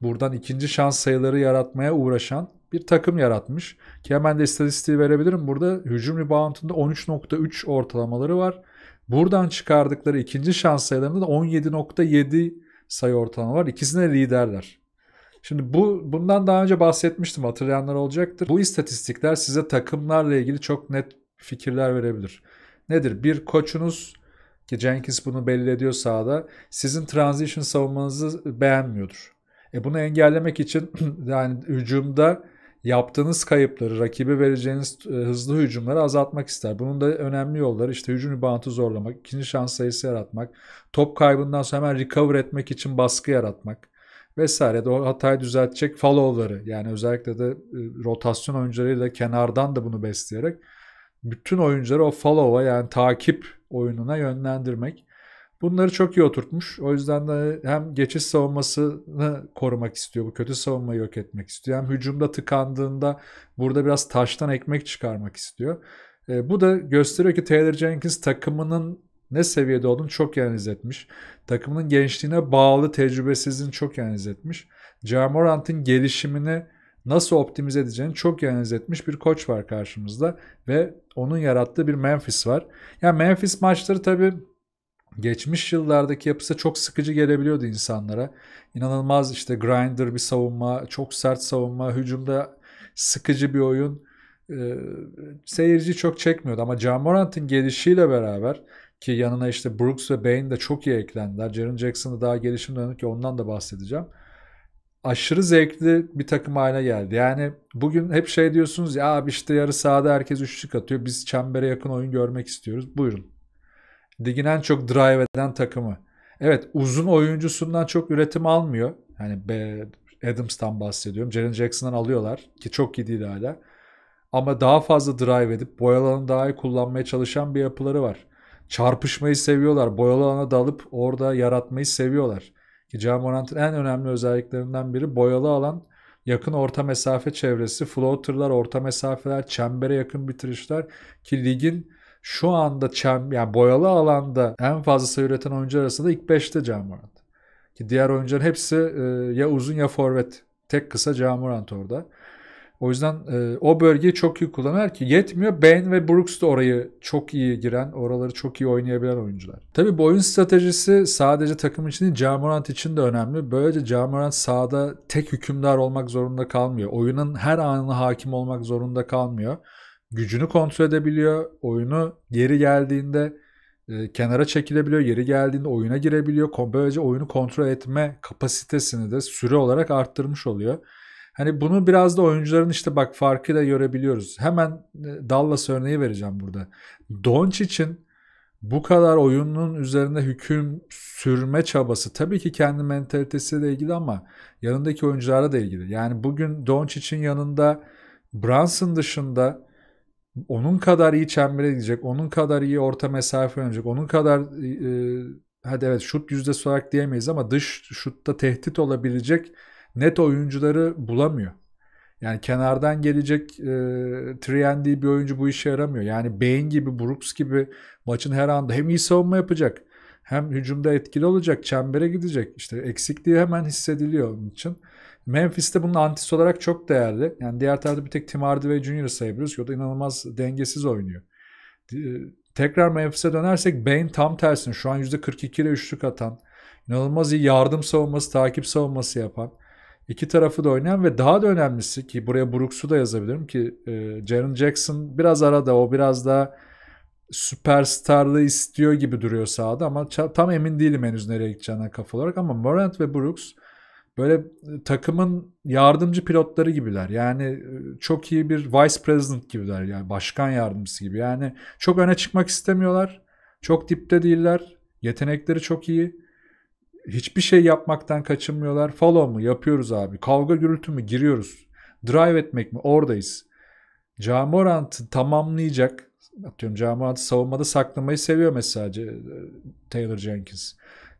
buradan ikinci şans sayıları yaratmaya uğraşan bir takım yaratmış. Ki hemen de istatistiği verebilirim. Burada hücum reboundında 13.3 ortalamaları var. Buradan çıkardıkları ikinci şans sayılarında da 17.7 sayı ortalama var. İkisine liderler. Şimdi bu bundan daha önce bahsetmiştim hatırlayanlar olacaktır. Bu istatistikler size takımlarla ilgili çok net fikirler verebilir. Nedir? Bir koçunuz ki Jenkins bunu belli ediyor sahada sizin transition savunmanızı beğenmiyordur. E bunu engellemek için yani hücumda yaptığınız kayıpları, rakibe vereceğiniz e, hızlı hücumları azaltmak ister. Bunun da önemli yolları işte hücum ribantı zorlamak, ikinci şans sayısı yaratmak, top kaybından sonra hemen recover etmek için baskı yaratmak vesaire de o hatayı düzeltecek follow'ları yani özellikle de e, rotasyon oyuncularıyla kenardan da bunu besleyerek bütün oyuncuları o follow'a yani takip oyununa yönlendirmek Bunları çok iyi oturtmuş. O yüzden de hem geçiş savunmasını korumak istiyor. Bu kötü savunmayı yok etmek istiyor. Hem hücumda tıkandığında burada biraz taştan ekmek çıkarmak istiyor. E, bu da gösteriyor ki Taylor Jenkins takımının ne seviyede olduğunu çok yalnız etmiş. Takımının gençliğine bağlı tecrübesizliğini çok yalnız etmiş. Jamorant'ın gelişimini nasıl optimize edeceğini çok yalnız etmiş bir koç var karşımızda ve onun yarattığı bir Memphis var. Ya yani Memphis maçları tabii geçmiş yıllardaki yapısı çok sıkıcı gelebiliyordu insanlara. İnanılmaz işte grinder bir savunma, çok sert savunma, hücumda sıkıcı bir oyun. Ee, seyirci çok çekmiyordu ama Jamorant'ın gelişiyle beraber ki yanına işte Brooks ve Bain de çok iyi eklendiler. Jaren Jackson'ı daha gelişim dönük ki ondan da bahsedeceğim. Aşırı zevkli bir takım haline geldi. Yani bugün hep şey diyorsunuz ya abi işte yarı sahada herkes üçlük atıyor. Biz çembere yakın oyun görmek istiyoruz. Buyurun. Ligin en çok drive eden takımı. Evet uzun oyuncusundan çok üretim almıyor. Yani Adams'tan bahsediyorum. Jaren Jackson'dan alıyorlar ki çok iyi değil hala. Ama daha fazla drive edip boy alanı daha iyi kullanmaya çalışan bir yapıları var. Çarpışmayı seviyorlar. Boy alana dalıp orada yaratmayı seviyorlar. Ki Jamorant'ın en önemli özelliklerinden biri boyalı alan yakın orta mesafe çevresi, floaterlar, orta mesafeler, çembere yakın bitirişler ki ligin şu anda çem, yani boyalı alanda en fazla sayı üreten oyuncu arasında ilk 5'te Camurant. Ki diğer oyuncuların hepsi e, ya uzun ya forvet. Tek kısa Camurant orada. O yüzden e, o bölgeyi çok iyi kullanır ki yetmiyor. Bane ve Brooks da orayı çok iyi giren, oraları çok iyi oynayabilen oyuncular. Tabi bu oyun stratejisi sadece takım için değil, Camorant için de önemli. Böylece Camorant sahada tek hükümdar olmak zorunda kalmıyor. Oyunun her anına hakim olmak zorunda kalmıyor gücünü kontrol edebiliyor. Oyunu geri geldiğinde e, kenara çekilebiliyor. geri geldiğinde oyuna girebiliyor. Böylece oyunu kontrol etme kapasitesini de süre olarak arttırmış oluyor. Hani bunu biraz da oyuncuların işte bak farkı da görebiliyoruz. Hemen e, Dallas örneği vereceğim burada. Doncic'in bu kadar oyunun üzerinde hüküm sürme çabası tabii ki kendi mentalitesiyle ilgili ama yanındaki oyunculara da ilgili. Yani bugün Doncic'in yanında Brunson dışında onun kadar iyi çembere gidecek, onun kadar iyi orta mesafe oynayacak, onun kadar e, e, hadi evet şut yüzdesi olarak diyemeyiz ama dış şutta tehdit olabilecek net oyuncuları bulamıyor. Yani kenardan gelecek e, Triendi bir oyuncu bu işe yaramıyor. Yani Bain gibi, Brooks gibi maçın her anda hem iyi savunma yapacak hem hücumda etkili olacak, çembere gidecek. İşte eksikliği hemen hissediliyor onun için. Memphis'te bunun antisi olarak çok değerli. Yani diğer tarafta bir tek Tim Hardaway Junior sayabiliriz ki o da inanılmaz dengesiz oynuyor. E, tekrar Memphis'e dönersek Bane tam tersin. şu an %42 ile üçlük atan, inanılmaz iyi yardım savunması, takip savunması yapan, iki tarafı da oynayan ve daha da önemlisi ki buraya Brooks'u da yazabilirim ki e, Jaren Jackson biraz arada o biraz da süperstarlığı istiyor gibi duruyor sahada ama tam emin değilim henüz nereye gideceğine kafa olarak ama Morant ve Brooks böyle takımın yardımcı pilotları gibiler. Yani çok iyi bir vice president gibiler. Yani başkan yardımcısı gibi. Yani çok öne çıkmak istemiyorlar. Çok dipte değiller. Yetenekleri çok iyi. Hiçbir şey yapmaktan kaçınmıyorlar. Follow mu? Yapıyoruz abi. Kavga gürültü mü? Giriyoruz. Drive etmek mi? Oradayız. Camorant'ı tamamlayacak. Atıyorum Camorant'ı savunmada saklamayı seviyor mesela Taylor Jenkins.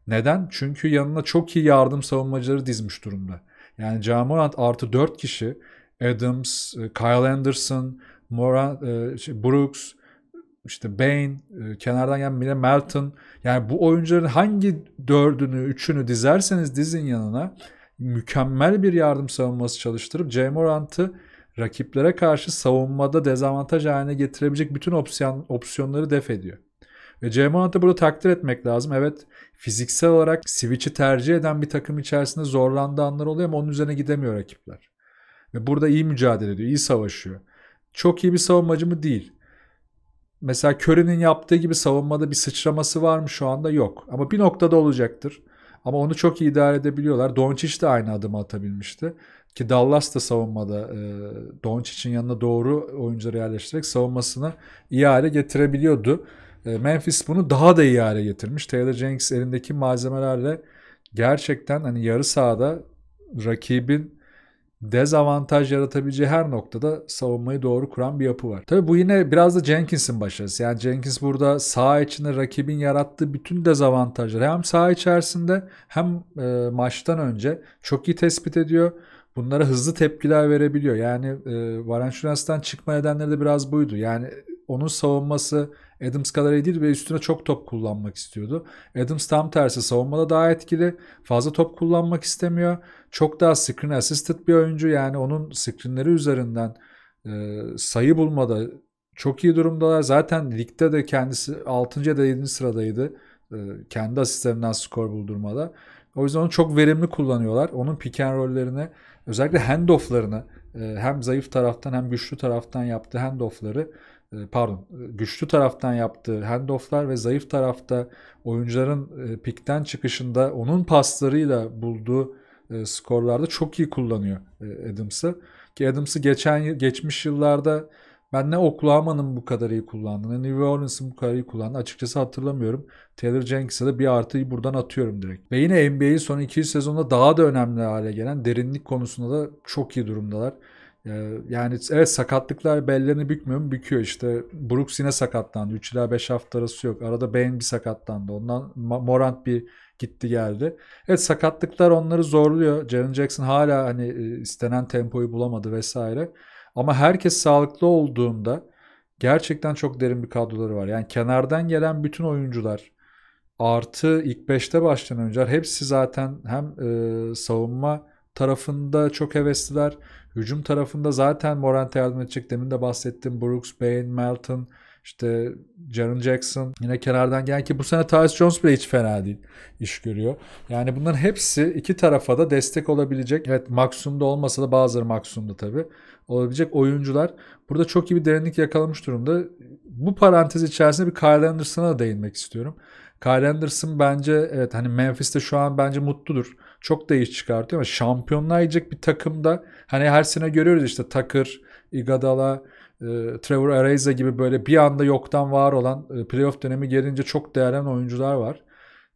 Neden? Çünkü yanına çok iyi yardım savunmacıları dizmiş durumda. Yani Camorant artı 4 kişi Adams, e, Kyle Anderson, Morant, e, şey, Brooks, işte Bain, e, kenardan gelen Mille Melton. Yani bu oyuncuların hangi dördünü, üçünü dizerseniz dizin yanına mükemmel bir yardım savunması çalıştırıp Camorant'ı rakiplere karşı savunmada dezavantaj haline getirebilecek bütün opsiyon, opsiyonları def ediyor. Ve Cemal'ı burada takdir etmek lazım. Evet fiziksel olarak Switch'i tercih eden bir takım içerisinde zorlandığı anlar oluyor ama onun üzerine gidemiyor rakipler. Ve burada iyi mücadele ediyor, iyi savaşıyor. Çok iyi bir savunmacı mı? Değil. Mesela Curry'nin yaptığı gibi savunmada bir sıçraması var mı şu anda? Yok. Ama bir noktada olacaktır. Ama onu çok iyi idare edebiliyorlar. Doncic de aynı adımı atabilmişti. Ki Dallas da savunmada e, Doncic'in yanına doğru oyuncuları yerleştirerek savunmasını iyi hale getirebiliyordu. E, Memphis bunu daha da iyi hale getirmiş. Taylor Jenkins elindeki malzemelerle gerçekten hani yarı sahada rakibin dezavantaj yaratabileceği her noktada savunmayı doğru kuran bir yapı var. Tabii bu yine biraz da Jenkins'in başarısı. Yani Jenkins burada saha içinde rakibin yarattığı bütün dezavantajları hem saha içerisinde hem e, maçtan önce çok iyi tespit ediyor. Bunlara hızlı tepkiler verebiliyor. Yani e, Varane çıkma nedenleri de biraz buydu. Yani onun savunması Adams kadar iyi değil ve üstüne çok top kullanmak istiyordu. Adams tam tersi savunmada daha etkili. Fazla top kullanmak istemiyor. Çok daha screen assisted bir oyuncu. Yani onun screenleri üzerinden e, sayı bulmada çok iyi durumdalar. Zaten ligde de kendisi 6. ya da 7. sıradaydı. E, kendi asistlerinden skor buldurmada. O yüzden onu çok verimli kullanıyorlar. Onun pick and roll'lerini özellikle handoff'larını e, hem zayıf taraftan hem güçlü taraftan yaptığı handoff'ları ee, pardon güçlü taraftan yaptığı handofflar ve zayıf tarafta oyuncuların e, pikten çıkışında onun paslarıyla bulduğu e, skorlarda çok iyi kullanıyor e, Adams'ı. Ki Adams'ı geçen geçmiş yıllarda ben ne Oklahoma'nın bu kadar iyi kullandığını, New Orleans'ın bu kadar iyi kullandığını açıkçası hatırlamıyorum. Taylor Jenkins'e de bir artıyı buradan atıyorum direkt. Ve yine NBA'in son iki sezonda daha da önemli hale gelen derinlik konusunda da çok iyi durumdalar. Ee, yani evet sakatlıklar bellerini bükmüyor mu? Büküyor işte. Brooks yine sakatlandı. 3 ila 5 hafta arası yok. Arada Bane bir sakatlandı. Ondan Morant bir gitti geldi. Evet sakatlıklar onları zorluyor. Jaren Jackson hala hani e, istenen tempoyu bulamadı vesaire. Ama herkes sağlıklı olduğunda gerçekten çok derin bir kadroları var. Yani kenardan gelen bütün oyuncular artı ilk 5'te başlayan oyuncular hepsi zaten hem e, savunma tarafında çok hevesliler Hücum tarafında zaten Morant'e yardım edecek. Demin de bahsettim. Brooks, Bane, Melton, işte Jaron Jackson yine kenardan gelen ki bu sene Tyus Jones bile hiç fena değil iş görüyor. Yani bunların hepsi iki tarafa da destek olabilecek. Evet maksimumda olmasa da bazıları maksimumda tabii olabilecek oyuncular. Burada çok iyi bir derinlik yakalamış durumda. Bu parantez içerisinde bir Kyle Anderson'a da değinmek istiyorum. Kyle Anderson bence evet hani Memphis'te şu an bence mutludur çok da iş çıkartıyor ama şampiyonluğa gidecek bir takımda hani her sene görüyoruz işte Takır, Igadala, e, Trevor Ariza gibi böyle bir anda yoktan var olan e, playoff dönemi gelince çok değerli oyuncular var.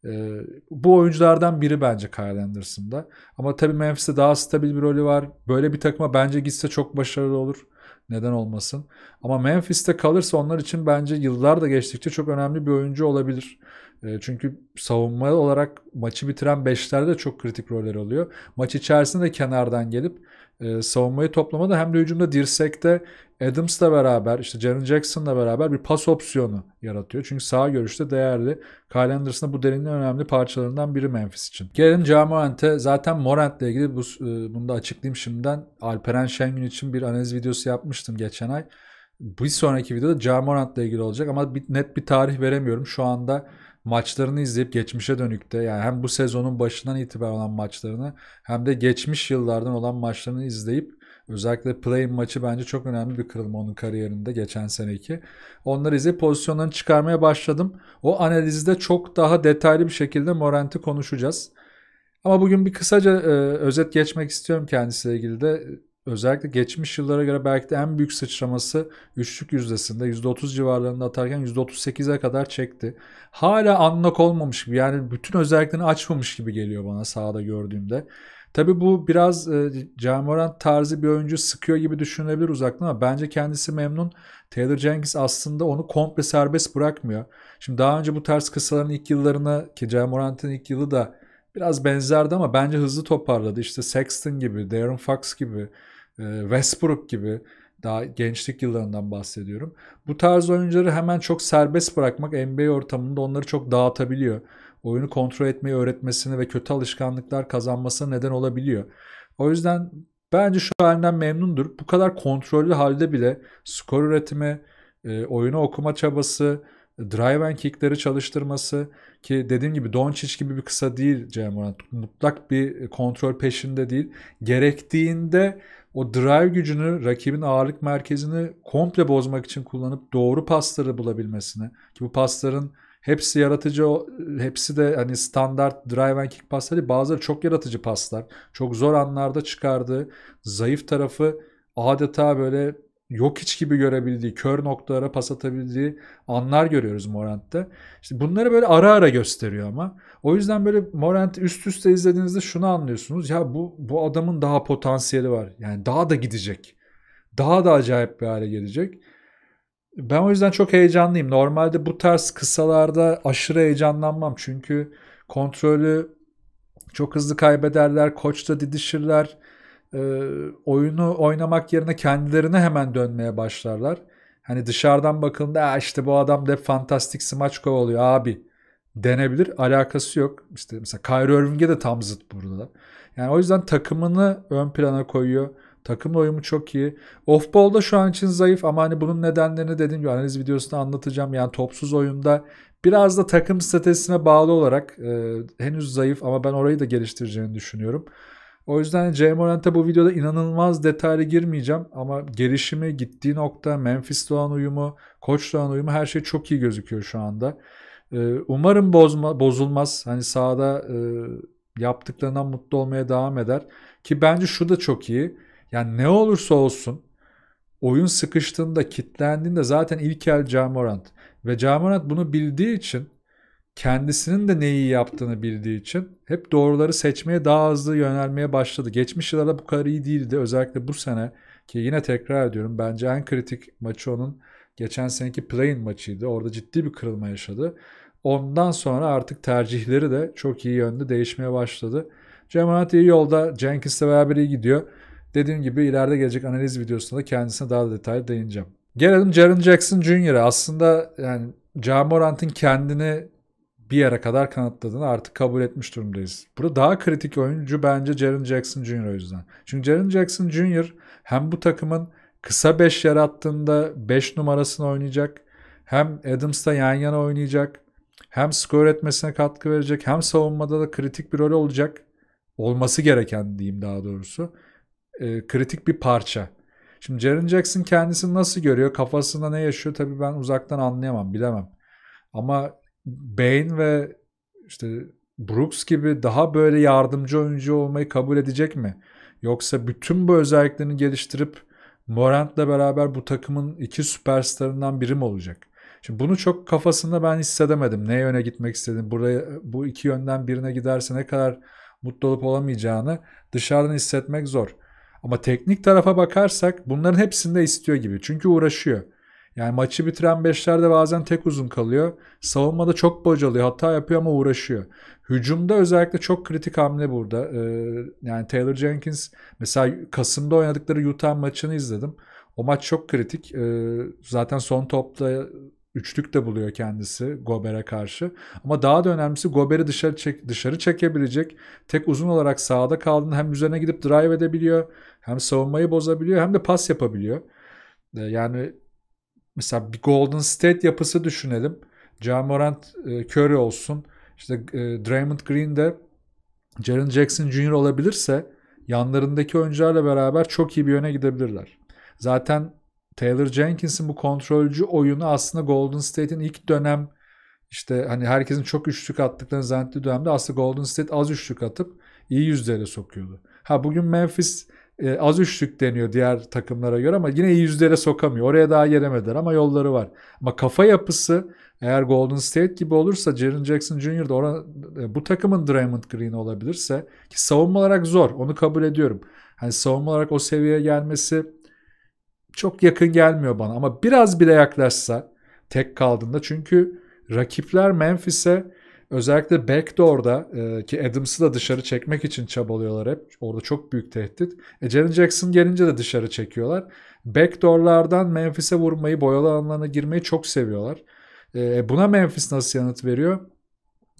Ee, bu oyunculardan biri bence Kyle Anderson'da. Ama tabii Memphis'te daha stabil bir rolü var. Böyle bir takıma bence gitse çok başarılı olur. Neden olmasın. Ama Memphis'te kalırsa onlar için bence yıllar da geçtikçe çok önemli bir oyuncu olabilir. Ee, çünkü savunma olarak maçı bitiren beşlerde çok kritik roller oluyor. Maç içerisinde kenardan gelip e, savunmayı toplamada hem de hücumda dirsekte Adams'la beraber işte Jaren Jackson'la beraber bir pas opsiyonu yaratıyor. Çünkü sağ görüşte değerli. Kyle Anderson'ın bu derinliğin önemli parçalarından biri Memphis için. Gelelim Jamorant'e. Zaten Morant'le ilgili bu, e, bunu da açıklayayım şimdiden. Alperen Şengün için bir analiz videosu yapmıştım geçen ay. Bir sonraki videoda Jamorant'la ilgili olacak ama bir, net bir tarih veremiyorum. Şu anda maçlarını izleyip geçmişe dönük de yani hem bu sezonun başından itibaren olan maçlarını hem de geçmiş yıllardan olan maçlarını izleyip özellikle play-in maçı bence çok önemli bir kırılma onun kariyerinde geçen seneki. Onları izleyip pozisyonlarını çıkarmaya başladım. O analizde çok daha detaylı bir şekilde Morant'i konuşacağız. Ama bugün bir kısaca e, özet geçmek istiyorum kendisiyle ilgili de özellikle geçmiş yıllara göre belki de en büyük sıçraması üçlük yüzdesinde %30 civarlarında atarken %38'e kadar çekti. Hala anlık olmamış gibi yani bütün özelliklerini açmamış gibi geliyor bana sahada gördüğümde. Tabi bu biraz e, Jamorant tarzı bir oyuncu sıkıyor gibi düşünülebilir uzaktan ama bence kendisi memnun. Taylor Jenkins aslında onu komple serbest bırakmıyor. Şimdi daha önce bu tarz kısaların ilk yıllarına ki Jamorant'ın ilk yılı da biraz benzerdi ama bence hızlı toparladı. İşte Sexton gibi, Darren Fox gibi ee, Westbrook gibi daha gençlik yıllarından bahsediyorum. Bu tarz oyuncuları hemen çok serbest bırakmak NBA ortamında onları çok dağıtabiliyor. Oyunu kontrol etmeyi öğretmesini ve kötü alışkanlıklar kazanmasına neden olabiliyor. O yüzden bence şu halinden memnundur. Bu kadar kontrollü halde bile skor üretimi, e, oyunu okuma çabası, drive and kickleri çalıştırması ki dediğim gibi Doncic gibi bir kısa değil Cemal Mutlak bir kontrol peşinde değil. Gerektiğinde o drive gücünü rakibin ağırlık merkezini komple bozmak için kullanıp doğru pasları bulabilmesini ki bu pasların hepsi yaratıcı hepsi de hani standart drive and kick pasları bazıları çok yaratıcı paslar. Çok zor anlarda çıkardığı zayıf tarafı adeta böyle yok hiç gibi görebildiği, kör noktalara pas atabildiği anlar görüyoruz Morant'te. İşte bunları böyle ara ara gösteriyor ama o yüzden böyle Morant üst üste izlediğinizde şunu anlıyorsunuz. Ya bu bu adamın daha potansiyeli var. Yani daha da gidecek. Daha da acayip bir hale gelecek. Ben o yüzden çok heyecanlıyım. Normalde bu tarz kısalarda aşırı heyecanlanmam. Çünkü kontrolü çok hızlı kaybederler. koç da didişirler. E, oyunu oynamak yerine kendilerine hemen dönmeye başlarlar. Hani dışarıdan bakıldığında işte bu adam da fantastik smaç oluyor abi denebilir. Alakası yok. İşte mesela Kyrie Irving'e de tam zıt burada. Yani o yüzden takımını ön plana koyuyor. Takım uyumu çok iyi. Off ball da şu an için zayıf ama hani bunun nedenlerini dediğim gibi analiz videosunda anlatacağım. Yani topsuz oyunda biraz da takım stratejisine bağlı olarak e, henüz zayıf ama ben orayı da geliştireceğini düşünüyorum. O yüzden hani J. Morant'a bu videoda inanılmaz detaylı girmeyeceğim ama gelişimi, gittiği nokta, Memphis'te olan uyumu, koçla olan uyumu her şey çok iyi gözüküyor şu anda. Ee, umarım bozma, bozulmaz. Hani sahada e, yaptıklarından mutlu olmaya devam eder. Ki bence şu da çok iyi. Yani ne olursa olsun oyun sıkıştığında, kitlendiğinde zaten ilkel Camorant. Ve Camorant bunu bildiği için kendisinin de neyi yaptığını bildiği için hep doğruları seçmeye daha hızlı yönelmeye başladı. Geçmiş yıllarda bu kadar iyi değildi. Özellikle bu sene ki yine tekrar ediyorum bence en kritik maçı onun geçen seneki play-in maçıydı. Orada ciddi bir kırılma yaşadı. Ondan sonra artık tercihleri de çok iyi yönde değişmeye başladı. Cemaat iyi yolda. Jenkins'le beraber iyi gidiyor. Dediğim gibi ileride gelecek analiz videosunda da kendisine daha da detaylı değineceğim. Gelelim Jaren Jackson Jr.'e. Aslında yani Jamorant'ın kendini bir yere kadar kanıtladığını artık kabul etmiş durumdayız. Burada daha kritik oyuncu bence Jaren Jackson Jr. o yüzden. Çünkü Jaren Jackson Jr. hem bu takımın kısa 5 yarattığında 5 numarasını oynayacak. Hem Adams'la yan yana oynayacak hem skor etmesine katkı verecek hem savunmada da kritik bir rol olacak. Olması gereken diyeyim daha doğrusu. E, kritik bir parça. Şimdi Jaren Jackson kendisini nasıl görüyor? Kafasında ne yaşıyor? Tabii ben uzaktan anlayamam, bilemem. Ama Bane ve işte Brooks gibi daha böyle yardımcı oyuncu olmayı kabul edecek mi? Yoksa bütün bu özelliklerini geliştirip Morant'la beraber bu takımın iki süperstarından biri mi olacak? Şimdi bunu çok kafasında ben hissedemedim. Ne yöne gitmek istedim? Buraya bu iki yönden birine giderse ne kadar mutlu olup olamayacağını dışarıdan hissetmek zor. Ama teknik tarafa bakarsak bunların hepsini de istiyor gibi. Çünkü uğraşıyor. Yani maçı bitiren beşlerde bazen tek uzun kalıyor. Savunmada çok bocalıyor. Hata yapıyor ama uğraşıyor. Hücumda özellikle çok kritik hamle burada. Ee, yani Taylor Jenkins mesela Kasım'da oynadıkları Utah maçını izledim. O maç çok kritik. Ee, zaten son topta üçlük de buluyor kendisi Gober'e karşı. Ama daha da önemlisi Gober'i dışarı, çek, dışarı çekebilecek. Tek uzun olarak sahada kaldığında hem üzerine gidip drive edebiliyor. Hem savunmayı bozabiliyor hem de pas yapabiliyor. Ee, yani mesela bir Golden State yapısı düşünelim. Ja Morant e, Curry olsun. İşte e, Draymond Green de Jaren Jackson Jr. olabilirse yanlarındaki oyuncularla beraber çok iyi bir yöne gidebilirler. Zaten Taylor Jenkins'in bu kontrolcü oyunu aslında Golden State'in ilk dönem işte hani herkesin çok üçlük attıklarını zannettiği dönemde aslında Golden State az üçlük atıp iyi yüzlere sokuyordu. Ha bugün Memphis e, az üçlük deniyor diğer takımlara göre ama yine iyi yüzlere sokamıyor. Oraya daha gelemediler ama yolları var. Ama kafa yapısı eğer Golden State gibi olursa Jaren Jackson Jr. da oran, e, bu takımın Draymond Green olabilirse ki savunma olarak zor onu kabul ediyorum. Hani savunma olarak o seviyeye gelmesi çok yakın gelmiyor bana ama biraz bile yaklaşsa tek kaldığında çünkü rakipler Memphis'e özellikle backdoor'da e, ki Adams'ı da dışarı çekmek için çabalıyorlar hep. Orada çok büyük tehdit. E, Jaren Jackson gelince de dışarı çekiyorlar. Backdoor'lardan Memphis'e vurmayı, boyalı alanlarına girmeyi çok seviyorlar. E, buna Memphis nasıl yanıt veriyor?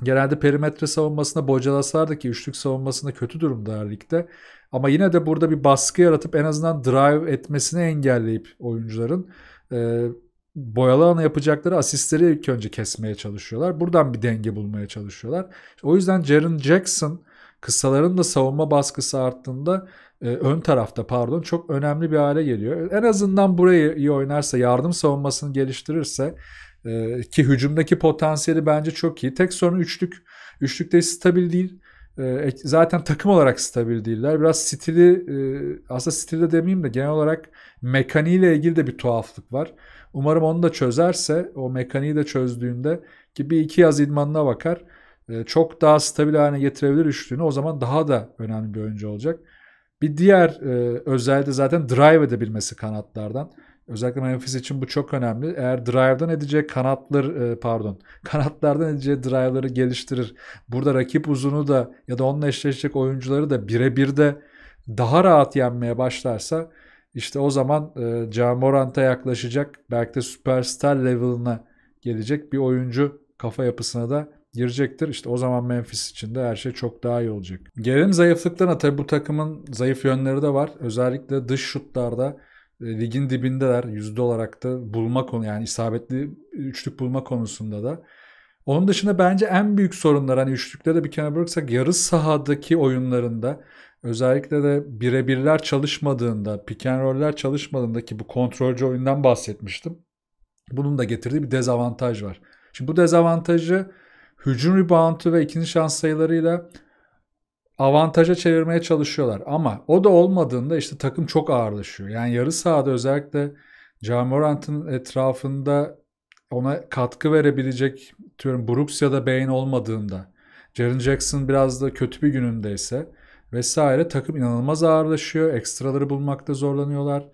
Genelde perimetre savunmasında bocalasalar ki üçlük savunmasında kötü durumda her ligde. Ama yine de burada bir baskı yaratıp en azından drive etmesini engelleyip oyuncuların e, boyalı ana yapacakları asistleri ilk önce kesmeye çalışıyorlar. Buradan bir denge bulmaya çalışıyorlar. O yüzden Jaren Jackson kısaların da savunma baskısı arttığında e, ön tarafta pardon çok önemli bir hale geliyor. En azından burayı iyi oynarsa, yardım savunmasını geliştirirse ee, ki hücumdaki potansiyeli bence çok iyi. Tek sorun üçlük. Üçlükte de stabil değil. Ee, zaten takım olarak stabil değiller. Biraz stili e, aslında stili de demeyeyim de genel olarak mekaniğiyle ilgili de bir tuhaflık var. Umarım onu da çözerse o mekaniği de çözdüğünde ki bir iki yaz idmanına bakar e, çok daha stabil hale getirebilir üçlüğünü o zaman daha da önemli bir oyuncu olacak. Bir diğer e, özellikle zaten drive edebilmesi kanatlardan. Özellikle Memphis için bu çok önemli. Eğer drive'dan edeceği kanatlar e, pardon kanatlardan edeceği drive'ları geliştirir. Burada rakip uzunu da ya da onunla eşleşecek oyuncuları da birebir de daha rahat yenmeye başlarsa işte o zaman e, Camorant'a yaklaşacak belki de süperstar level'ına gelecek bir oyuncu kafa yapısına da girecektir. İşte o zaman Memphis için de her şey çok daha iyi olacak. Gelelim zayıflıklarına. Tabi bu takımın zayıf yönleri de var. Özellikle dış şutlarda e, ligin dibindeler yüzde olarak da bulma konu yani isabetli üçlük bulma konusunda da. Onun dışında bence en büyük sorunlar hani üçlükte de bir kenara bıraksak yarı sahadaki oyunlarında özellikle de birebirler çalışmadığında, pick and roll'ler çalışmadığında ki bu kontrolcü oyundan bahsetmiştim. Bunun da getirdiği bir dezavantaj var. Şimdi bu dezavantajı hücum reboundu ve ikinci şans sayılarıyla avantaja çevirmeye çalışıyorlar. Ama o da olmadığında işte takım çok ağırlaşıyor. Yani yarı sahada özellikle Jamorant'ın etrafında ona katkı verebilecek diyorum Brooks ya da Bane olmadığında Jaren Jackson biraz da kötü bir günündeyse vesaire takım inanılmaz ağırlaşıyor. Ekstraları bulmakta zorlanıyorlar.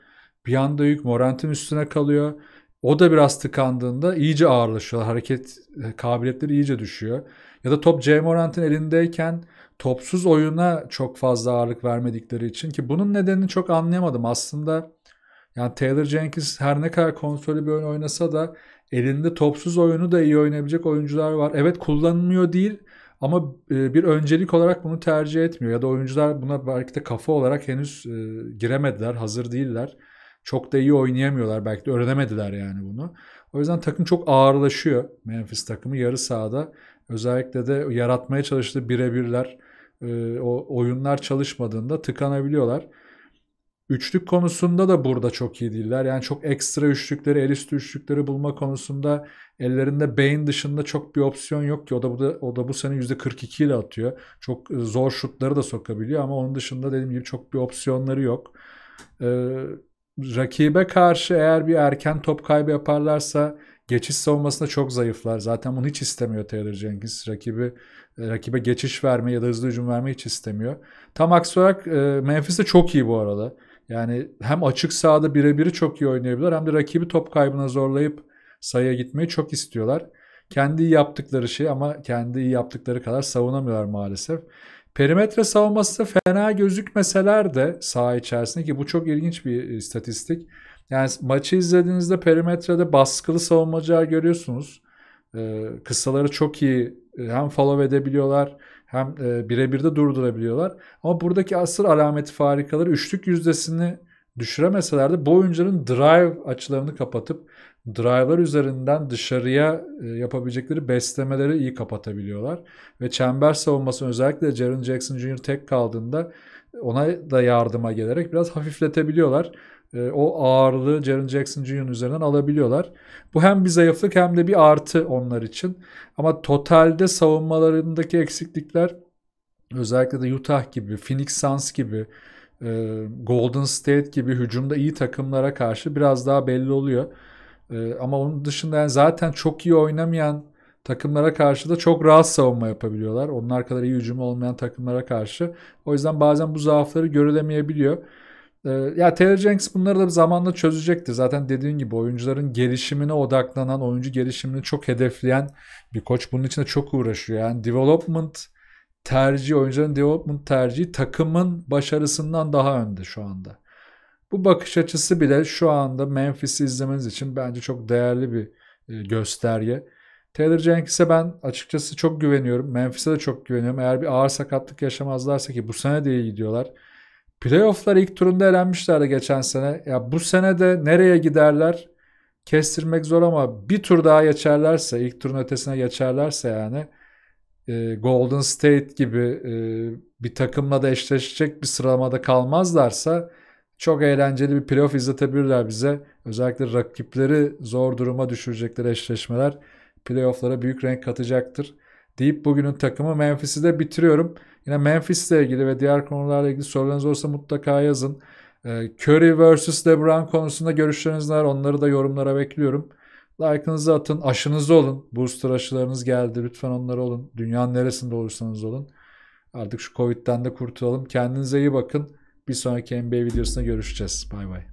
Bir anda yük Morant'ın üstüne kalıyor. O da biraz tıkandığında iyice ağırlaşıyor, Hareket e, kabiliyetleri iyice düşüyor. Ya da top J. Morant'ın elindeyken topsuz oyuna çok fazla ağırlık vermedikleri için ki bunun nedenini çok anlayamadım. Aslında yani Taylor Jenkins her ne kadar kontrolü bir oyun oynasa da elinde topsuz oyunu da iyi oynayabilecek oyuncular var. Evet kullanılmıyor değil ama e, bir öncelik olarak bunu tercih etmiyor. Ya da oyuncular buna belki de kafa olarak henüz e, giremediler, hazır değiller. Çok da iyi oynayamıyorlar belki de öğrenemediler yani bunu. O yüzden takım çok ağırlaşıyor Memphis takımı yarı sahada. Özellikle de yaratmaya çalıştığı birebirler, e, o oyunlar çalışmadığında tıkanabiliyorlar. Üçlük konusunda da burada çok iyi değiller. Yani çok ekstra üçlükleri, el üstü üçlükleri bulma konusunda ellerinde beyin dışında çok bir opsiyon yok ki. O da bu, da, o da bu sene %42 ile atıyor. Çok e, zor şutları da sokabiliyor ama onun dışında dediğim gibi çok bir opsiyonları yok. Ee, rakibe karşı eğer bir erken top kaybı yaparlarsa Geçiş savunmasında çok zayıflar. Zaten bunu hiç istemiyor Taylor Jenkins. Rakibi, e, rakibe geçiş verme ya da hızlı hücum verme hiç istemiyor. Tam aksi olarak e, Memphis de çok iyi bu arada. Yani hem açık sahada birebiri çok iyi oynayabilir hem de rakibi top kaybına zorlayıp sayıya gitmeyi çok istiyorlar. Kendi iyi yaptıkları şey ama kendi iyi yaptıkları kadar savunamıyorlar maalesef. Perimetre savunması fena gözükmeseler de saha içerisinde ki bu çok ilginç bir e, istatistik. Yani maçı izlediğinizde perimetrede baskılı savunmacılar görüyorsunuz. Ee, kısaları çok iyi e, hem follow edebiliyorlar hem e, birebir de durdurabiliyorlar. Ama buradaki asır alameti farikaları üçlük yüzdesini düşüremeseler de bu oyuncuların drive açılarını kapatıp drive'lar üzerinden dışarıya e, yapabilecekleri beslemeleri iyi kapatabiliyorlar. Ve çember savunması özellikle Jaren Jackson Jr. tek kaldığında ona da yardıma gelerek biraz hafifletebiliyorlar e, o ağırlığı Jaren Jackson Jr.'ın üzerinden alabiliyorlar. Bu hem bir zayıflık hem de bir artı onlar için. Ama totalde savunmalarındaki eksiklikler özellikle de Utah gibi, Phoenix Suns gibi, e, Golden State gibi hücumda iyi takımlara karşı biraz daha belli oluyor. E, ama onun dışında yani zaten çok iyi oynamayan takımlara karşı da çok rahat savunma yapabiliyorlar. Onlar kadar iyi hücumu olmayan takımlara karşı. O yüzden bazen bu zaafları görülemeyebiliyor. Ee, ya Taylor Jenks bunları da bir zamanla çözecekti. Zaten dediğin gibi oyuncuların gelişimine odaklanan, oyuncu gelişimini çok hedefleyen bir koç. Bunun için de çok uğraşıyor. Yani development tercihi, oyuncuların development tercihi takımın başarısından daha önde şu anda. Bu bakış açısı bile şu anda Memphis'i izlemeniz için bence çok değerli bir e, gösterge. Taylor Jenkins'e ben açıkçası çok güveniyorum. Memphis'e de çok güveniyorum. Eğer bir ağır sakatlık yaşamazlarsa ki bu sene de iyi gidiyorlar. Playoff'lar ilk turunda elenmişlerdi geçen sene. Ya bu sene de nereye giderler kestirmek zor ama bir tur daha geçerlerse, ilk turun ötesine geçerlerse yani e, Golden State gibi e, bir takımla da eşleşecek bir sıralamada kalmazlarsa çok eğlenceli bir playoff izletebilirler bize. Özellikle rakipleri zor duruma düşürecekleri eşleşmeler playofflara büyük renk katacaktır deyip bugünün takımı Memphis'i de bitiriyorum. Yine Memphis'le ilgili ve diğer konularla ilgili sorularınız olursa mutlaka yazın. Ee, Curry vs. LeBron konusunda görüşleriniz var. Onları da yorumlara bekliyorum. Like'ınızı atın, aşınızı olun. Booster aşılarınız geldi. Lütfen onları olun. Dünyanın neresinde olursanız olun. Artık şu Covid'den de kurtulalım. Kendinize iyi bakın. Bir sonraki NBA videosunda görüşeceğiz. Bay bay.